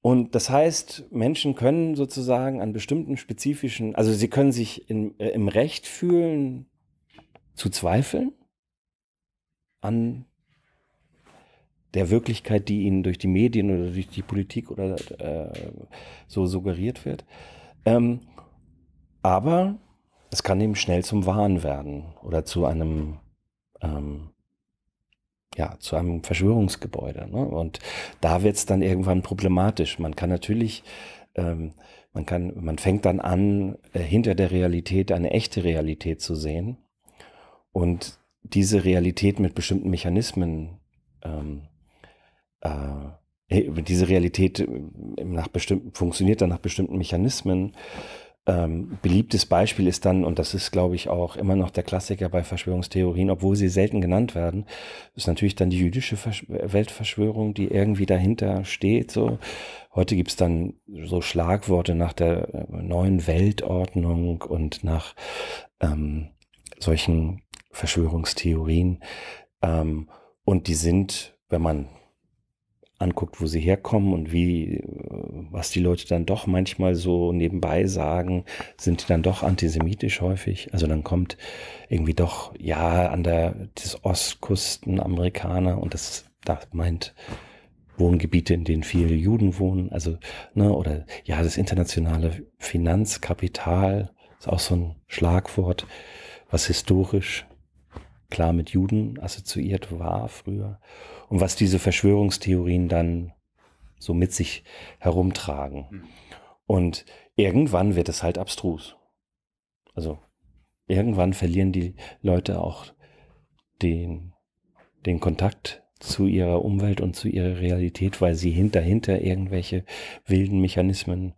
und das heißt, Menschen können sozusagen an bestimmten spezifischen, also sie können sich in, äh, im Recht fühlen, zu zweifeln an der Wirklichkeit, die ihnen durch die Medien oder durch die Politik oder äh, so suggeriert wird. Ähm, aber es kann eben schnell zum Wahn werden oder zu einem, ähm, ja, zu einem Verschwörungsgebäude. Ne? Und da wird es dann irgendwann problematisch. Man kann natürlich, ähm, man kann, man fängt dann an, äh, hinter der Realität eine echte Realität zu sehen und diese Realität mit bestimmten Mechanismen, ähm, äh, diese Realität äh, nach bestimmten, funktioniert dann nach bestimmten Mechanismen. Ähm, beliebtes Beispiel ist dann, und das ist, glaube ich, auch immer noch der Klassiker bei Verschwörungstheorien, obwohl sie selten genannt werden, ist natürlich dann die jüdische Versch Weltverschwörung, die irgendwie dahinter steht. So. Heute gibt es dann so Schlagworte nach der äh, neuen Weltordnung und nach ähm, solchen Verschwörungstheorien. Ähm, und die sind, wenn man anguckt, wo sie herkommen und wie, was die Leute dann doch manchmal so nebenbei sagen, sind die dann doch antisemitisch häufig. Also dann kommt irgendwie doch, ja, an der des Ostkusten Amerikaner und das, das meint Wohngebiete, in denen viele Juden wohnen, also, ne, oder ja, das internationale Finanzkapital ist auch so ein Schlagwort, was historisch klar mit Juden assoziiert war früher und was diese Verschwörungstheorien dann so mit sich herumtragen. Hm. Und irgendwann wird es halt abstrus. Also irgendwann verlieren die Leute auch den, den Kontakt zu ihrer Umwelt und zu ihrer Realität, weil sie hinter, hinter irgendwelche wilden Mechanismen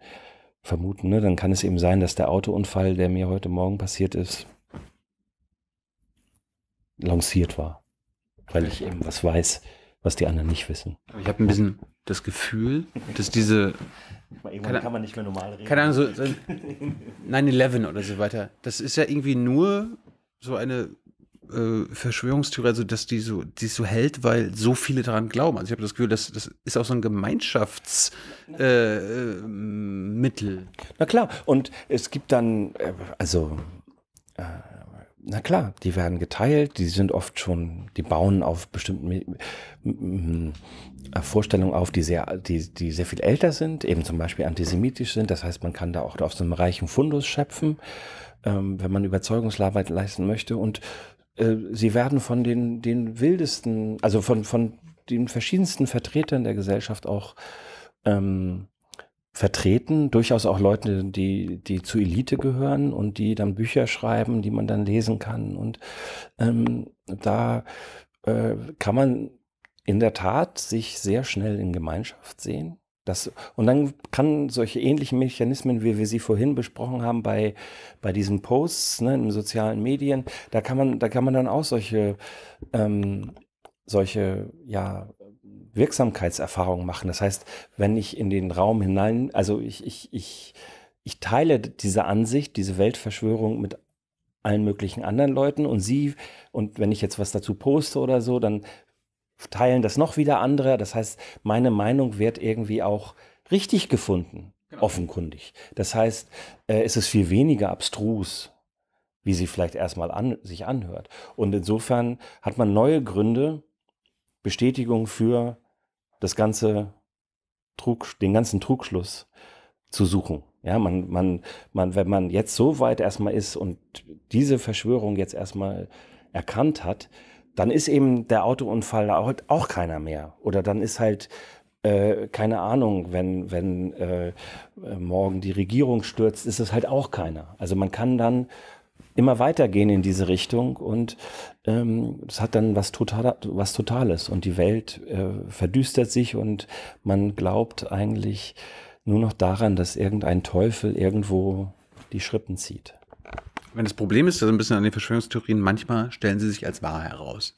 vermuten. Ne? Dann kann es eben sein, dass der Autounfall, der mir heute Morgen passiert ist, lanciert war. Weil ich eben was weiß, was die anderen nicht wissen. Aber ich habe ein bisschen das Gefühl, dass diese. Irgendwann keine, kann man nicht mehr normal reden. Keine Ahnung, so, so 9-11 oder so weiter. Das ist ja irgendwie nur so eine äh, Verschwörungstheorie, also dass die so, die so hält, weil so viele daran glauben. Also ich habe das Gefühl, das, das ist auch so ein Gemeinschaftsmittel. Äh, äh, Na klar, und es gibt dann, äh, also äh, na klar, die werden geteilt, die sind oft schon, die bauen auf bestimmten Vorstellungen auf, die sehr, die, die sehr viel älter sind, eben zum Beispiel antisemitisch sind. Das heißt, man kann da auch auf so einem reichen Fundus schöpfen, ähm, wenn man Überzeugungsarbeit leisten möchte. Und äh, sie werden von den, den wildesten, also von, von den verschiedensten Vertretern der Gesellschaft auch ähm, vertreten, durchaus auch Leute, die, die zu Elite gehören und die dann Bücher schreiben, die man dann lesen kann. Und ähm, da äh, kann man in der Tat sich sehr schnell in Gemeinschaft sehen. Das, und dann kann solche ähnlichen Mechanismen, wie wir sie vorhin besprochen haben, bei, bei diesen Posts ne, in sozialen Medien, da kann man, da kann man dann auch solche, ähm, solche ja, Wirksamkeitserfahrung machen. Das heißt, wenn ich in den Raum hinein, also ich, ich, ich, ich teile diese Ansicht, diese Weltverschwörung mit allen möglichen anderen Leuten und sie, und wenn ich jetzt was dazu poste oder so, dann teilen das noch wieder andere. Das heißt, meine Meinung wird irgendwie auch richtig gefunden, genau. offenkundig. Das heißt, äh, es ist viel weniger abstrus, wie sie vielleicht erstmal an, sich anhört. Und insofern hat man neue Gründe, Bestätigung für das ganze Trug, den ganzen Trugschluss zu suchen. Ja, man, man, man, wenn man jetzt so weit erstmal ist und diese Verschwörung jetzt erstmal erkannt hat, dann ist eben der Autounfall halt auch keiner mehr. Oder dann ist halt äh, keine Ahnung, wenn, wenn äh, äh, morgen die Regierung stürzt, ist es halt auch keiner. Also man kann dann immer weitergehen in diese Richtung und ähm, das hat dann was, total, was Totales und die Welt äh, verdüstert sich und man glaubt eigentlich nur noch daran, dass irgendein Teufel irgendwo die Schrippen zieht. Wenn das Problem ist, also ein bisschen an den Verschwörungstheorien, manchmal stellen sie sich als wahr heraus.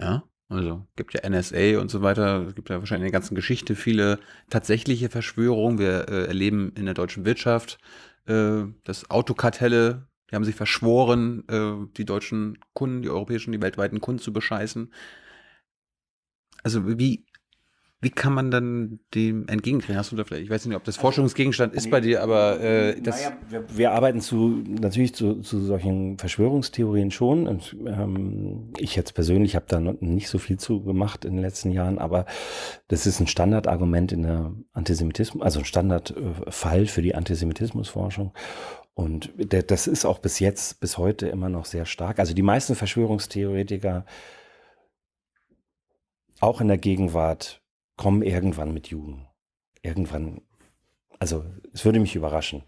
Ja, also gibt ja NSA und so weiter, es gibt ja wahrscheinlich in der ganzen Geschichte viele tatsächliche Verschwörungen. Wir äh, erleben in der deutschen Wirtschaft, äh, dass Autokartelle die haben sich verschworen, äh, die deutschen Kunden, die europäischen, die weltweiten Kunden zu bescheißen. Also wie, wie kann man dann dem entgegenkriegen? Hast du da vielleicht, ich weiß nicht, ob das also, Forschungsgegenstand ist bei dir, aber äh, das. Naja, wir, wir, arbeiten zu, natürlich zu, zu solchen Verschwörungstheorien schon. Und, ähm, ich jetzt persönlich habe da nicht so viel zu gemacht in den letzten Jahren, aber das ist ein Standardargument in der Antisemitismus, also ein Standardfall für die Antisemitismusforschung. Und das ist auch bis jetzt, bis heute immer noch sehr stark. Also die meisten Verschwörungstheoretiker, auch in der Gegenwart, kommen irgendwann mit Juden. Irgendwann. Also es würde mich überraschen,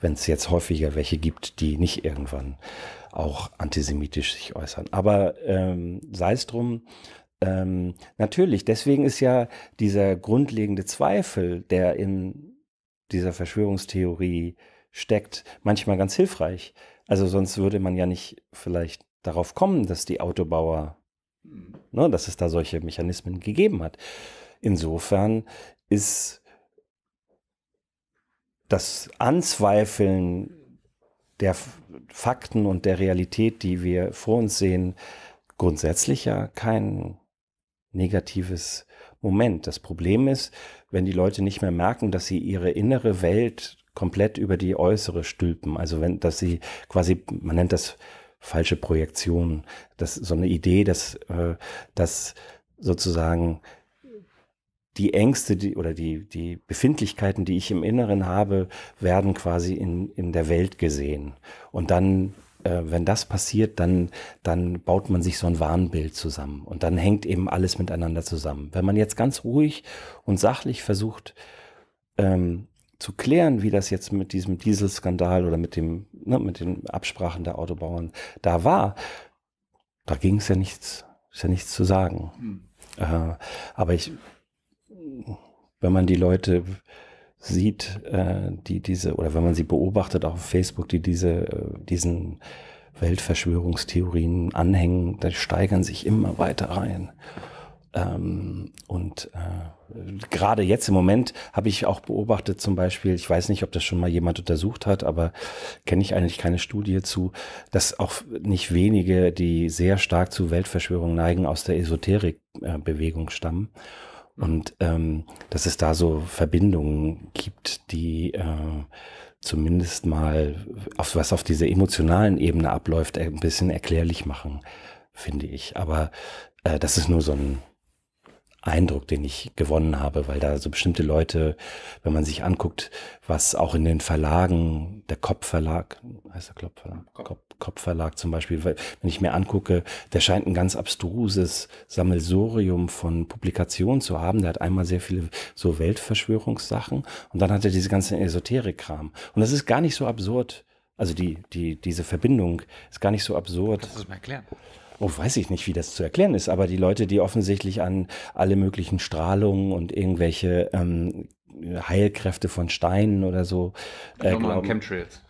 wenn es jetzt häufiger welche gibt, die nicht irgendwann auch antisemitisch sich äußern. Aber ähm, sei es drum, ähm, natürlich, deswegen ist ja dieser grundlegende Zweifel, der in dieser Verschwörungstheorie äh, steckt, manchmal ganz hilfreich. Also sonst würde man ja nicht vielleicht darauf kommen, dass die Autobauer, ne, dass es da solche Mechanismen gegeben hat. Insofern ist das Anzweifeln der Fakten und der Realität, die wir vor uns sehen, grundsätzlich ja kein negatives Moment. Das Problem ist, wenn die Leute nicht mehr merken, dass sie ihre innere Welt komplett über die äußere stülpen. Also wenn, dass sie quasi, man nennt das falsche Projektion, das so eine Idee, dass, äh, dass sozusagen die Ängste die, oder die, die Befindlichkeiten, die ich im Inneren habe, werden quasi in, in der Welt gesehen. Und dann, äh, wenn das passiert, dann, dann baut man sich so ein Warnbild zusammen. Und dann hängt eben alles miteinander zusammen. Wenn man jetzt ganz ruhig und sachlich versucht, ähm, zu klären, wie das jetzt mit diesem Dieselskandal oder mit, dem, ne, mit den Absprachen der Autobauern da war, da ging es ja nichts, ist ja nichts zu sagen. Mhm. Äh, aber ich, wenn man die Leute sieht, äh, die diese, oder wenn man sie beobachtet auch auf Facebook, die diese, äh, diesen Weltverschwörungstheorien anhängen, da steigern sich immer weiter rein. Ähm, und äh, gerade jetzt im Moment habe ich auch beobachtet, zum Beispiel, ich weiß nicht, ob das schon mal jemand untersucht hat, aber kenne ich eigentlich keine Studie zu, dass auch nicht wenige, die sehr stark zu Weltverschwörungen neigen, aus der Esoterikbewegung äh, stammen. Mhm. Und ähm, dass es da so Verbindungen gibt, die äh, zumindest mal, auf, was auf dieser emotionalen Ebene abläuft, ein bisschen erklärlich machen, finde ich. Aber äh, das ist nur so ein Eindruck, den ich gewonnen habe, weil da so bestimmte Leute, wenn man sich anguckt, was auch in den Verlagen, der Kopfverlag, heißt der Kopfverlag, Kopfverlag zum Beispiel, wenn ich mir angucke, der scheint ein ganz abstruses Sammelsurium von Publikationen zu haben. Der hat einmal sehr viele so Weltverschwörungssachen und dann hat er diese ganzen Esoterik-Kram. Und das ist gar nicht so absurd. Also die, die, diese Verbindung ist gar nicht so absurd. Kannst du das mal erklären? oh, weiß ich nicht, wie das zu erklären ist, aber die Leute, die offensichtlich an alle möglichen Strahlungen und irgendwelche ähm, Heilkräfte von Steinen oder so. Äh, Nochmal an Chemtrails.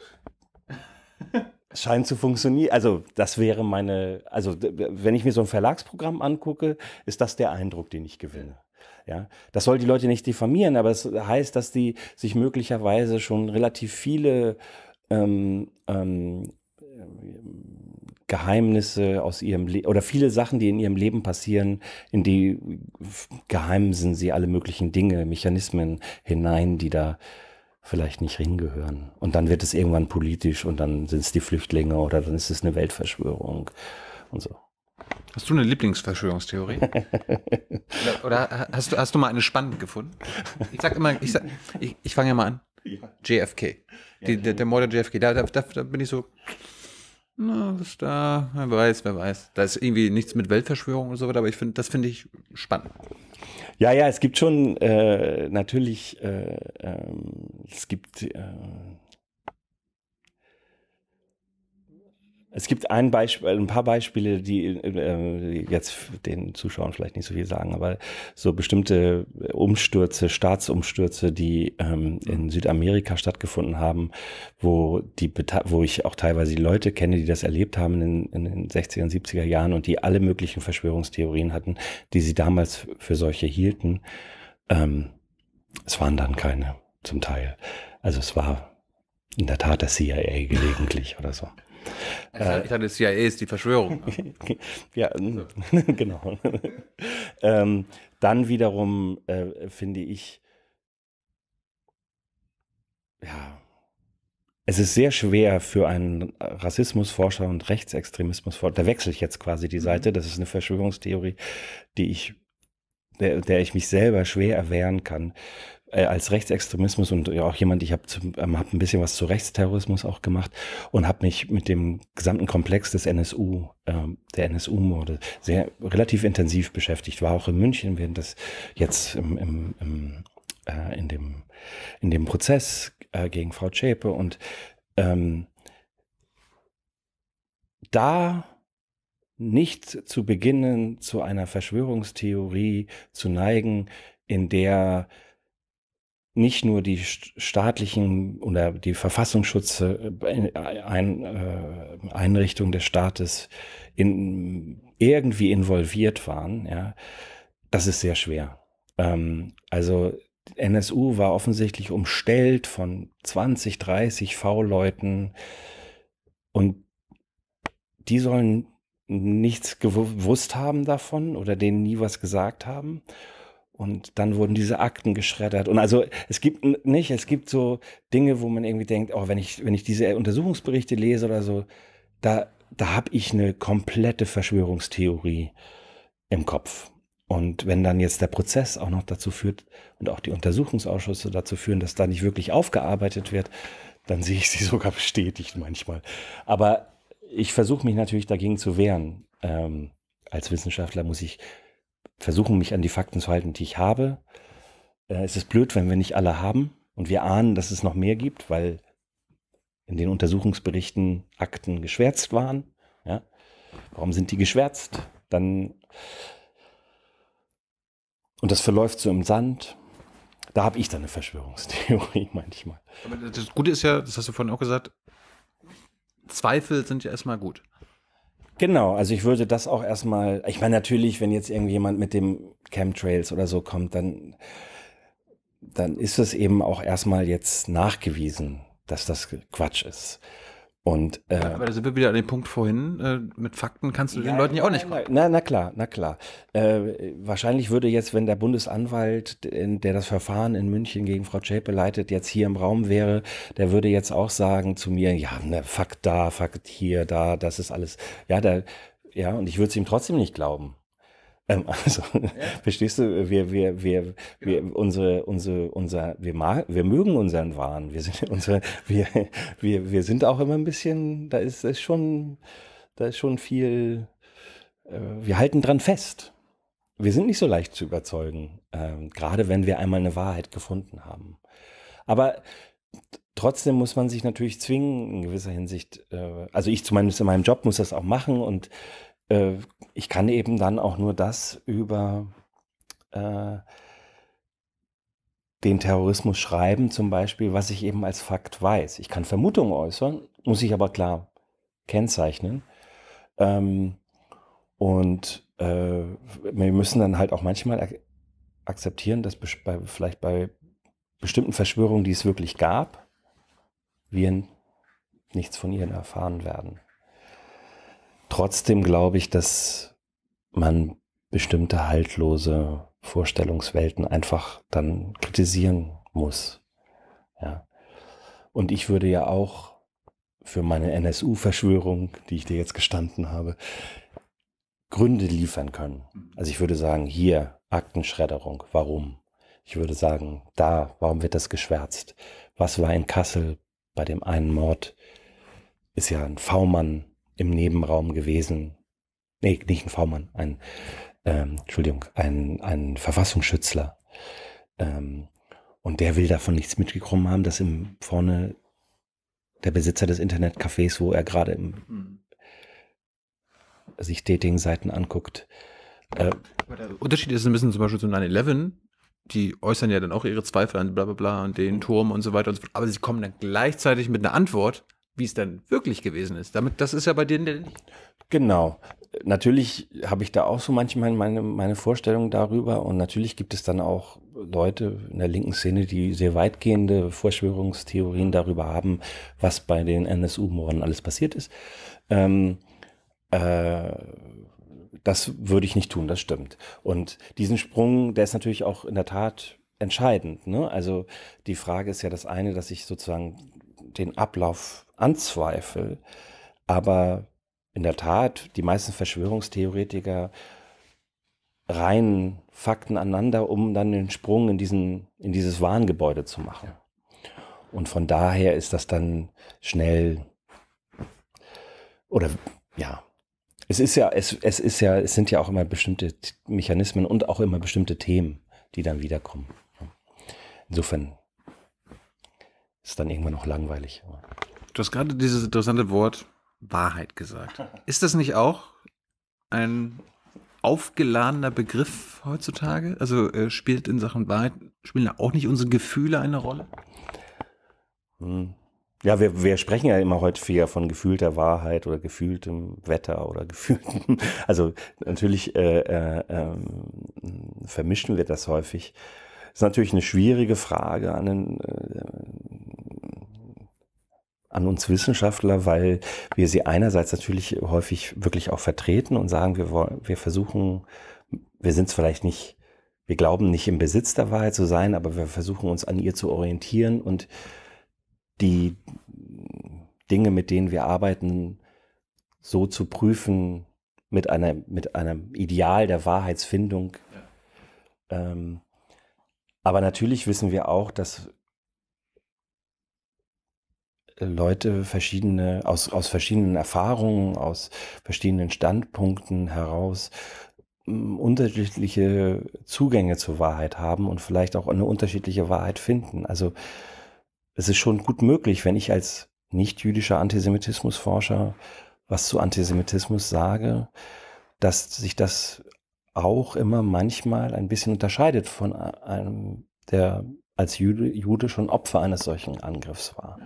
Scheint zu funktionieren. Also, das wäre meine, also, wenn ich mir so ein Verlagsprogramm angucke, ist das der Eindruck, den ich gewinne. Ja, das soll die Leute nicht diffamieren, aber es das heißt, dass die sich möglicherweise schon relativ viele ähm, ähm, Geheimnisse aus ihrem Leben oder viele Sachen, die in ihrem Leben passieren, in die geheimsen sie alle möglichen Dinge, Mechanismen hinein, die da vielleicht nicht hingehören. Und dann wird es irgendwann politisch und dann sind es die Flüchtlinge oder dann ist es eine Weltverschwörung und so. Hast du eine Lieblingsverschwörungstheorie? oder, oder hast, du, hast du mal eine spannend gefunden? Ich sag immer, ich, ich, ich fange ja mal an. Ja. JFK. Die, der, der Mord an JFK. da, da, da bin ich so, na, was da, wer weiß, wer weiß. Da ist irgendwie nichts mit Weltverschwörung und so weiter, aber ich finde, das finde ich spannend. Ja, ja, es gibt schon äh, natürlich, äh, ähm, es gibt äh, Es gibt ein Beispiel, ein paar Beispiele, die äh, jetzt den Zuschauern vielleicht nicht so viel sagen, aber so bestimmte Umstürze, Staatsumstürze, die ähm, in Südamerika stattgefunden haben, wo die, wo ich auch teilweise die Leute kenne, die das erlebt haben in, in den 60er und 70er Jahren und die alle möglichen Verschwörungstheorien hatten, die sie damals für solche hielten. Ähm, es waren dann keine, zum Teil. Also es war in der Tat der CIA gelegentlich oder so. Ich dachte, äh, die CIA ist die Verschwörung. ja, mm, so. genau. ähm, dann wiederum äh, finde ich, ja, es ist sehr schwer für einen Rassismusforscher und Rechtsextremismusforscher, da wechsle ich jetzt quasi die mhm. Seite, das ist eine Verschwörungstheorie, die ich, der, der ich mich selber schwer erwehren kann, äh, als Rechtsextremismus und ja, auch jemand, ich habe ähm, hab ein bisschen was zu Rechtsterrorismus auch gemacht und habe mich mit dem gesamten Komplex des NSU, äh, der NSU-Morde, sehr relativ intensiv beschäftigt. War auch in München, während das jetzt im, im, im äh, in, dem, in dem Prozess äh, gegen Frau Zschäpe und ähm, da nicht zu beginnen, zu einer Verschwörungstheorie zu neigen, in der nicht nur die staatlichen oder die Verfassungsschutzeinrichtungen äh, äh, des Staates in, irgendwie involviert waren, ja, das ist sehr schwer. Ähm, also NSU war offensichtlich umstellt von 20, 30 V-Leuten und die sollen nichts gewusst haben davon oder denen nie was gesagt haben. Und dann wurden diese Akten geschreddert. Und also es gibt nicht, es gibt so Dinge, wo man irgendwie denkt, oh, wenn ich, wenn ich diese Untersuchungsberichte lese oder so, da, da habe ich eine komplette Verschwörungstheorie im Kopf. Und wenn dann jetzt der Prozess auch noch dazu führt und auch die Untersuchungsausschüsse dazu führen, dass da nicht wirklich aufgearbeitet wird, dann sehe ich sie sogar bestätigt manchmal. Aber ich versuche mich natürlich dagegen zu wehren. Ähm, als Wissenschaftler muss ich versuchen, mich an die Fakten zu halten, die ich habe. Äh, es ist blöd, wenn wir nicht alle haben und wir ahnen, dass es noch mehr gibt, weil in den Untersuchungsberichten Akten geschwärzt waren. Ja? Warum sind die geschwärzt? Dann und das verläuft so im Sand. Da habe ich dann eine Verschwörungstheorie manchmal. Aber das Gute ist ja, das hast du vorhin auch gesagt, Zweifel sind ja erstmal gut. Genau, also ich würde das auch erstmal, ich meine natürlich, wenn jetzt irgendjemand mit dem Chemtrails oder so kommt, dann, dann ist es eben auch erstmal jetzt nachgewiesen, dass das Quatsch ist. Und, äh, Aber da sind wir wieder an dem Punkt vorhin, äh, mit Fakten kannst du ja, den Leuten ja auch nicht kommen. Na, na klar, na klar. Äh, wahrscheinlich würde jetzt, wenn der Bundesanwalt, äh, der das Verfahren in München gegen Frau Zschäpe leitet, jetzt hier im Raum wäre, der würde jetzt auch sagen zu mir, ja, ne, Fakt da, Fakt hier, da, das ist alles, ja, da, ja, und ich würde es ihm trotzdem nicht glauben. Ähm, also, ja. verstehst du, wir, wir, wir, genau. wir, unsere, unsere, unser, wir mag, wir mögen unseren Wahn. Wir sind, unser, wir, wir, wir sind auch immer ein bisschen, da ist, ist schon, da ist schon viel, äh, wir halten dran fest. Wir sind nicht so leicht zu überzeugen, äh, gerade wenn wir einmal eine Wahrheit gefunden haben. Aber Trotzdem muss man sich natürlich zwingen, in gewisser Hinsicht, äh, also ich zumindest in meinem Job muss das auch machen und äh, ich kann eben dann auch nur das über äh, den Terrorismus schreiben, zum Beispiel, was ich eben als Fakt weiß. Ich kann Vermutungen äußern, muss ich aber klar kennzeichnen. Ähm, und äh, wir müssen dann halt auch manchmal akzeptieren, dass bei, vielleicht bei bestimmten Verschwörungen, die es wirklich gab, wir nichts von ihnen erfahren werden. Trotzdem glaube ich, dass man bestimmte haltlose Vorstellungswelten einfach dann kritisieren muss. Ja. Und ich würde ja auch für meine NSU-Verschwörung, die ich dir jetzt gestanden habe, Gründe liefern können. Also ich würde sagen, hier Aktenschredderung, warum? Ich würde sagen, da, warum wird das geschwärzt? Was war in Kassel bei dem einen Mord? Ist ja ein V-Mann im Nebenraum gewesen. Nee, nicht ein V-Mann, ein, ähm, Entschuldigung, ein, ein Verfassungsschützler. Ähm, und der will davon nichts mitgekommen haben, dass im vorne der Besitzer des Internetcafés, wo er gerade mhm. sich tätigen seiten anguckt. Äh, der Unterschied ist ein bisschen zum Beispiel zu 9-11, die äußern ja dann auch ihre Zweifel an bla bla bla und den mhm. Turm und so weiter und so fort, aber sie kommen dann gleichzeitig mit einer Antwort, wie es dann wirklich gewesen ist. Damit, das ist ja bei dir nicht. Genau. Natürlich habe ich da auch so manchmal meine, meine Vorstellungen darüber und natürlich gibt es dann auch Leute in der linken Szene, die sehr weitgehende Verschwörungstheorien darüber haben, was bei den NSU-Morden alles passiert ist. Ähm, äh, das würde ich nicht tun, das stimmt. Und diesen Sprung, der ist natürlich auch in der Tat entscheidend. Ne? Also die Frage ist ja das eine, dass ich sozusagen den Ablauf anzweifle. Aber in der Tat, die meisten Verschwörungstheoretiker reihen Fakten aneinander, um dann den Sprung in, diesen, in dieses Wahngebäude zu machen. Und von daher ist das dann schnell oder ja, es ist ja, es, es ist ja, es sind ja auch immer bestimmte Mechanismen und auch immer bestimmte Themen, die dann wiederkommen. Insofern ist dann irgendwann auch langweilig. Du hast gerade dieses interessante Wort Wahrheit gesagt. Ist das nicht auch ein aufgeladener Begriff heutzutage? Also äh, spielt in Sachen Wahrheit, spielen da auch nicht unsere Gefühle eine Rolle? Hm. Ja, wir, wir sprechen ja immer heute viel von gefühlter Wahrheit oder gefühltem Wetter oder gefühltem. Also natürlich äh, äh, äh, vermischen wir das häufig. Das ist natürlich eine schwierige Frage an, den, äh, an uns Wissenschaftler, weil wir sie einerseits natürlich häufig wirklich auch vertreten und sagen, wir, wollen, wir versuchen, wir sind es vielleicht nicht, wir glauben nicht im Besitz der Wahrheit zu sein, aber wir versuchen uns an ihr zu orientieren und die Dinge, mit denen wir arbeiten, so zu prüfen, mit, einer, mit einem Ideal der Wahrheitsfindung. Ja. Ähm, aber natürlich wissen wir auch, dass äh, Leute verschiedene, aus, aus verschiedenen Erfahrungen, aus verschiedenen Standpunkten heraus hm, unterschiedliche Zugänge zur Wahrheit haben und vielleicht auch eine unterschiedliche Wahrheit finden. Also es ist schon gut möglich, wenn ich als nicht-jüdischer Antisemitismusforscher was zu Antisemitismus sage, dass sich das auch immer manchmal ein bisschen unterscheidet von äh, einem, der als Jude, Jude schon Opfer eines solchen Angriffs war.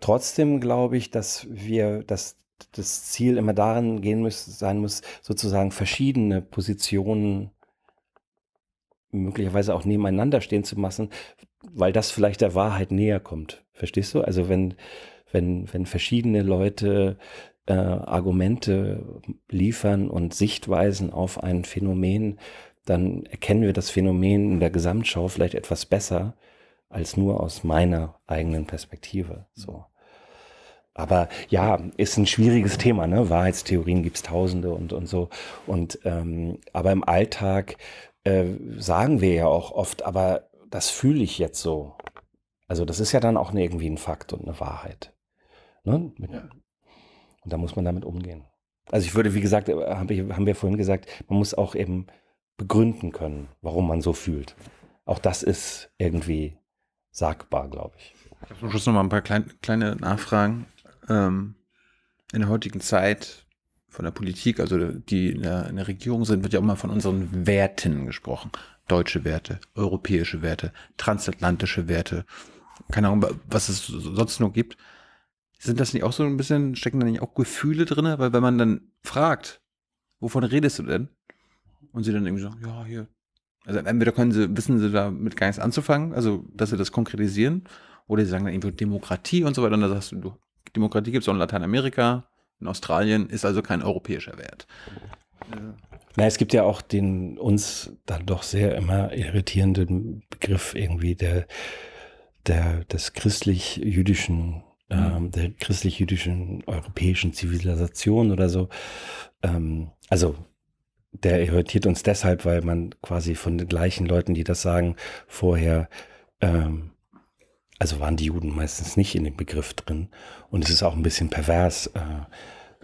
Trotzdem glaube ich, dass wir, dass das Ziel immer darin gehen muss, sein muss, sozusagen verschiedene Positionen möglicherweise auch nebeneinander stehen zu lassen, weil das vielleicht der Wahrheit näher kommt. Verstehst du? Also wenn, wenn, wenn verschiedene Leute äh, Argumente liefern und Sichtweisen auf ein Phänomen, dann erkennen wir das Phänomen in der Gesamtschau vielleicht etwas besser als nur aus meiner eigenen Perspektive. Mhm. So. Aber ja, ist ein schwieriges Thema. Ne? Wahrheitstheorien es Tausende und, und so. Und ähm, aber im Alltag äh, sagen wir ja auch oft, aber das fühle ich jetzt so. Also das ist ja dann auch irgendwie ein Fakt und eine Wahrheit. Ne? Ja. Und da muss man damit umgehen. Also ich würde, wie gesagt, äh, haben wir vorhin gesagt, man muss auch eben begründen können, warum man so fühlt. Auch das ist irgendwie sagbar, glaube ich. Ich habe zum Schluss noch mal ein paar klein, kleine Nachfragen. Ähm, in der heutigen Zeit von der Politik, also die in der, in der Regierung sind, wird ja auch mal von unseren Werten gesprochen. Deutsche Werte, europäische Werte, transatlantische Werte. Keine Ahnung, was es sonst noch gibt. Sind das nicht auch so ein bisschen, stecken da nicht auch Gefühle drin? Weil wenn man dann fragt, wovon redest du denn? Und sie dann irgendwie sagen, ja, hier. Also entweder können sie, wissen sie damit gar nichts anzufangen, also dass sie das konkretisieren, oder sie sagen dann irgendwie Demokratie und so weiter. Und dann sagst du, du Demokratie gibt es auch in Lateinamerika, in Australien, ist also kein europäischer Wert. Ja. Na, es gibt ja auch den uns dann doch sehr immer irritierenden Begriff irgendwie der, der des christlich-jüdischen Mhm. ähm, der christlich-jüdischen europäischen Zivilisation oder so. Ähm, also der irritiert uns deshalb, weil man quasi von den gleichen Leuten, die das sagen, vorher, ähm, also waren die Juden meistens nicht in dem Begriff drin. Und es ist auch ein bisschen pervers, äh,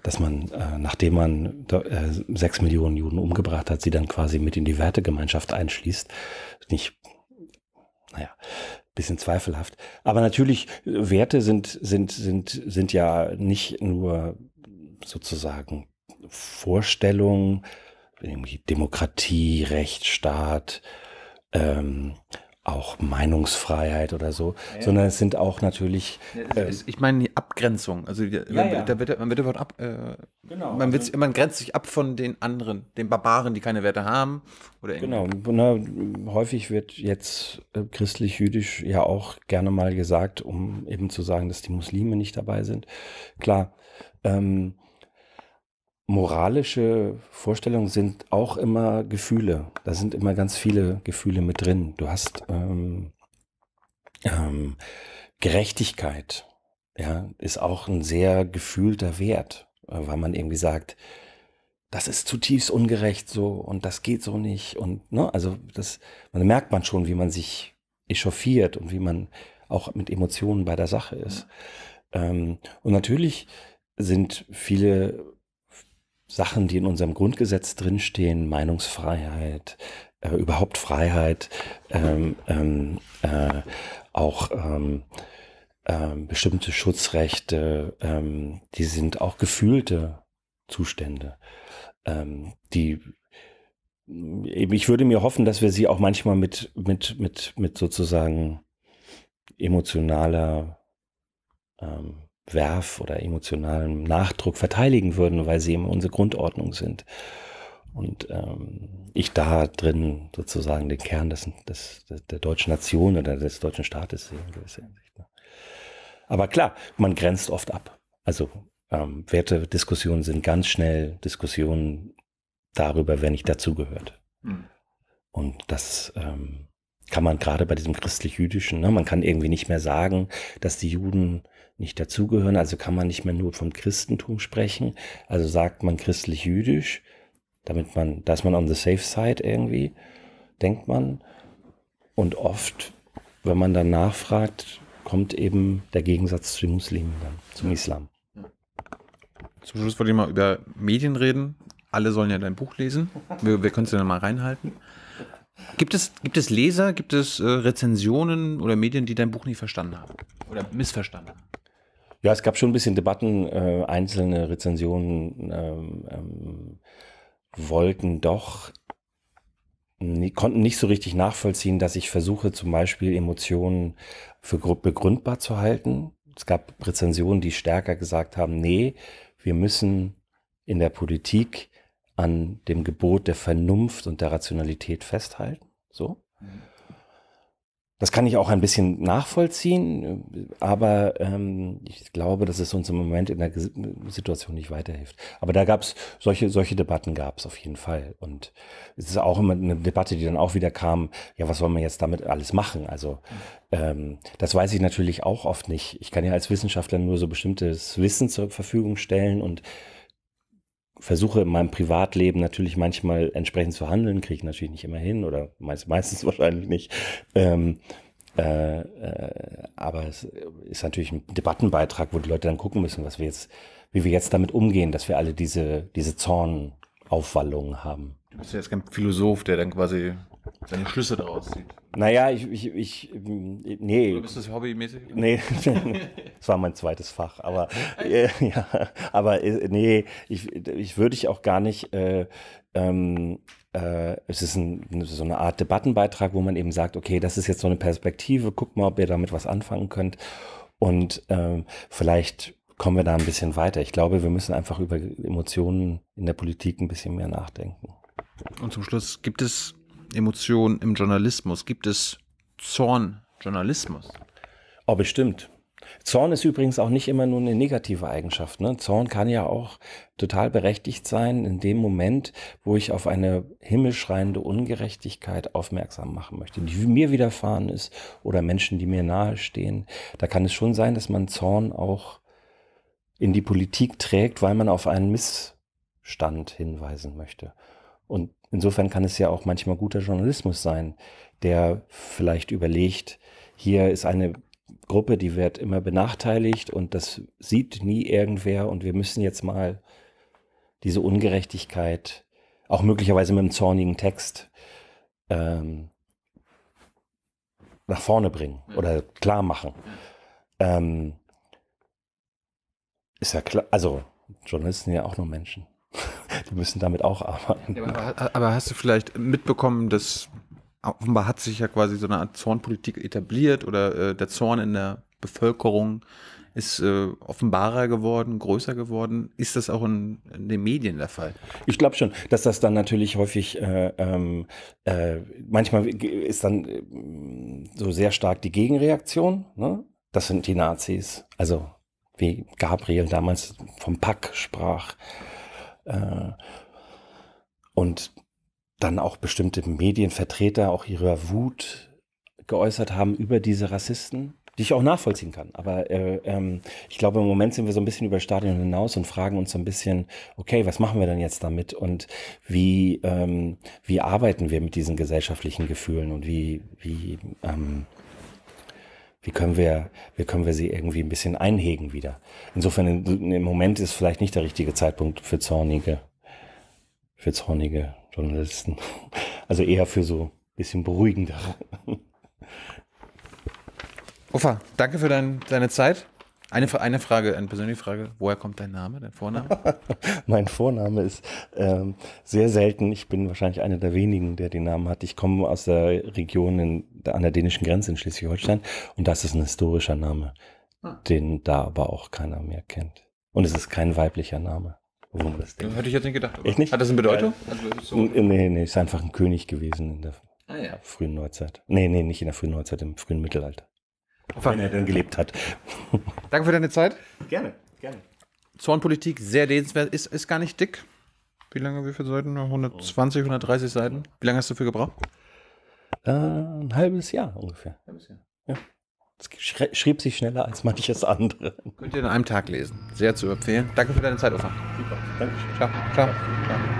dass man, äh, nachdem man äh, sechs Millionen Juden umgebracht hat, sie dann quasi mit in die Wertegemeinschaft einschließt. Nicht, naja, bisschen zweifelhaft. Aber natürlich, Werte sind, sind, sind, sind ja nicht nur sozusagen Vorstellungen, Demokratie, Rechtsstaat, ähm, auch Meinungsfreiheit oder so, ja. sondern es sind auch natürlich. Ja, ähm, ist, ich meine die Abgrenzung. Also die, ja, da wird, man wird überhaupt ab. Äh, genau. Man, wird, also man grenzt sich ab von den anderen, den Barbaren, die keine Werte haben. Oder genau. Na, häufig wird jetzt äh, christlich-jüdisch ja auch gerne mal gesagt, um eben zu sagen, dass die Muslime nicht dabei sind. Klar. Ähm, moralische Vorstellungen sind auch immer Gefühle. Da sind immer ganz viele Gefühle mit drin. Du hast ähm, ähm, Gerechtigkeit, ja, ist auch ein sehr gefühlter Wert, äh, weil man irgendwie sagt, das ist zutiefst ungerecht so und das geht so nicht und ne, also das, man merkt man schon, wie man sich echauffiert und wie man auch mit Emotionen bei der Sache ist. Ja. Ähm, und natürlich sind viele Sachen, die in unserem Grundgesetz drinstehen, Meinungsfreiheit, äh, überhaupt Freiheit, ähm, ähm, äh, auch ähm, ähm bestimmte Schutzrechte, ähm, die sind auch gefühlte Zustände, ähm, die äh, ich würde mir hoffen, dass wir sie auch manchmal mit, mit, mit, mit sozusagen emotionaler ähm, Werf oder emotionalen Nachdruck verteidigen würden, weil sie eben unsere Grundordnung sind. Und ähm, ich da drin sozusagen den Kern des, des, der deutschen Nation oder des deutschen Staates sehe in gewisser Hinsicht. Ne? Aber klar, man grenzt oft ab. Also ähm, Wertediskussionen sind ganz schnell Diskussionen darüber, wer nicht dazugehört. Mhm. Und das ähm, kann man gerade bei diesem christlich-jüdischen, ne, man kann irgendwie nicht mehr sagen, dass die Juden nicht dazugehören. Also kann man nicht mehr nur vom Christentum sprechen. Also sagt man christlich-jüdisch, damit man, dass man on the safe side irgendwie, denkt man. Und oft, wenn man dann nachfragt, kommt eben der Gegensatz zu den Muslimen dann, zum Islam. Zum Schluss wollte ich mal über Medien reden. Alle sollen ja dein Buch lesen. Wir, wir können es ja mal reinhalten. Gibt es, gibt es Leser, gibt es äh, Rezensionen oder Medien, die dein Buch nicht verstanden haben? Oder missverstanden haben? Ja, es gab schon ein bisschen Debatten. Äh, einzelne Rezensionen ähm, ähm, wollten doch, nie, konnten nicht so richtig nachvollziehen, dass ich versuche, zum Beispiel Emotionen für begründbar zu halten. Es gab Rezensionen, die stärker gesagt haben, nee, wir müssen in der Politik an dem Gebot der Vernunft und der Rationalität festhalten. So. Mhm. Das kann ich auch ein bisschen nachvollziehen, aber ähm, ich glaube, dass es uns im Moment in der Situation nicht weiterhilft. Aber da gab es solche, solche Debatten gab es auf jeden Fall. Und es ist auch immer eine Debatte, die dann auch wieder kam, ja, was soll man jetzt damit alles machen? Also ähm, das weiß ich natürlich auch oft nicht. Ich kann ja als Wissenschaftler nur so bestimmtes Wissen zur Verfügung stellen und versuche in meinem Privatleben natürlich manchmal entsprechend zu handeln, kriege ich natürlich nicht immer hin oder meist, meistens wahrscheinlich nicht. Ähm, äh, äh, aber es ist natürlich ein Debattenbeitrag, wo die Leute dann gucken müssen, was wir jetzt, wie wir jetzt damit umgehen, dass wir alle diese, diese Zornaufwallungen haben. Du bist ja jetzt kein Philosoph, der dann quasi seine Schlüsse daraus zieht. Naja, ich, ich, ich, nee. Oder bist du hobbymäßig? Nee, das war mein zweites Fach, aber, äh, ja, aber, äh, nee, ich, ich würde ich auch gar nicht, äh, ähm, äh, es ist ein, so eine Art Debattenbeitrag, wo man eben sagt, okay, das ist jetzt so eine Perspektive, guckt mal, ob ihr damit was anfangen könnt und äh, vielleicht kommen wir da ein bisschen weiter. Ich glaube, wir müssen einfach über Emotionen in der Politik ein bisschen mehr nachdenken. Und zum Schluss gibt es Emotionen im Journalismus? Gibt es Zorn-Journalismus? Oh, bestimmt. Zorn ist übrigens auch nicht immer nur eine negative Eigenschaft. Ne? Zorn kann ja auch total berechtigt sein in dem Moment, wo ich auf eine himmelschreiende Ungerechtigkeit aufmerksam machen möchte, die mir widerfahren ist oder Menschen, die mir nahestehen. Da kann es schon sein, dass man Zorn auch in die Politik trägt, weil man auf einen Missstand hinweisen möchte. Und Insofern kann es ja auch manchmal guter Journalismus sein, der vielleicht überlegt, hier ist eine Gruppe, die wird immer benachteiligt und das sieht nie irgendwer und wir müssen jetzt mal diese Ungerechtigkeit, auch möglicherweise mit einem zornigen Text, ähm, nach vorne bringen oder klar machen. Ähm, ist ja klar, also Journalisten sind ja auch nur Menschen die müssen damit auch arbeiten. Ja, aber, aber hast du vielleicht mitbekommen, dass offenbar hat sich ja quasi so eine Art Zornpolitik etabliert oder äh, der Zorn in der Bevölkerung ist äh, offenbarer geworden, größer geworden. Ist das auch in, in den Medien der Fall? Ich glaube schon, dass das dann natürlich häufig äh, ähm, äh manchmal ist dann äh, so sehr stark die Gegenreaktion. Ne? Das sind die Nazis, also wie Gabriel damals vom Pack sprach. Äh, und dann auch bestimmte Medienvertreter auch ihre Wut geäußert haben über diese Rassisten, die ich auch nachvollziehen kann. Aber äh, ähm, ich glaube, im Moment sind wir so ein bisschen über Stadion hinaus und fragen uns so ein bisschen, okay, was machen wir denn jetzt damit und wie, ähm, wie arbeiten wir mit diesen gesellschaftlichen Gefühlen und wie, wie ähm, wie können wir, wie können wir sie irgendwie ein bisschen einhegen wieder. Insofern im Moment ist vielleicht nicht der richtige Zeitpunkt für zornige, für zornige Journalisten. Also eher für so ein bisschen beruhigendere. Ufa, danke für dein, deine Zeit. Eine, eine Frage, eine persönliche Frage. Woher kommt dein Name, dein Vorname? mein Vorname ist ähm, sehr selten. Ich bin wahrscheinlich einer der wenigen, der den Namen hat. Ich komme aus der Region in, an der dänischen Grenze in Schleswig-Holstein und das ist ein historischer Name, ah. den da aber auch keiner mehr kennt. Und es ist kein weiblicher Name. Das hätte ich jetzt nicht gedacht. Echt nicht? Hat das eine Bedeutung? Also so nee, nee, ist einfach ein König gewesen in der ah, ja. frühen Neuzeit. Nee, nee, nicht in der frühen Neuzeit, im frühen Mittelalter. Wenn er dann gelebt hat. Danke für deine Zeit. Gerne, gerne. Zornpolitik, sehr lesenswert, ist, ist gar nicht dick. Wie lange, wie viele Seiten? 120, 130 Seiten. Wie lange hast du dafür gebraucht? Äh, ein halbes Jahr ungefähr. Halbes Jahr. Ja. Es schrieb sich schneller als manches andere. Könnt ihr in einem Tag lesen. Sehr zu empfehlen. Danke für deine Zeit, Ufa. Super. Dankeschön. Ciao. Ciao. Ciao.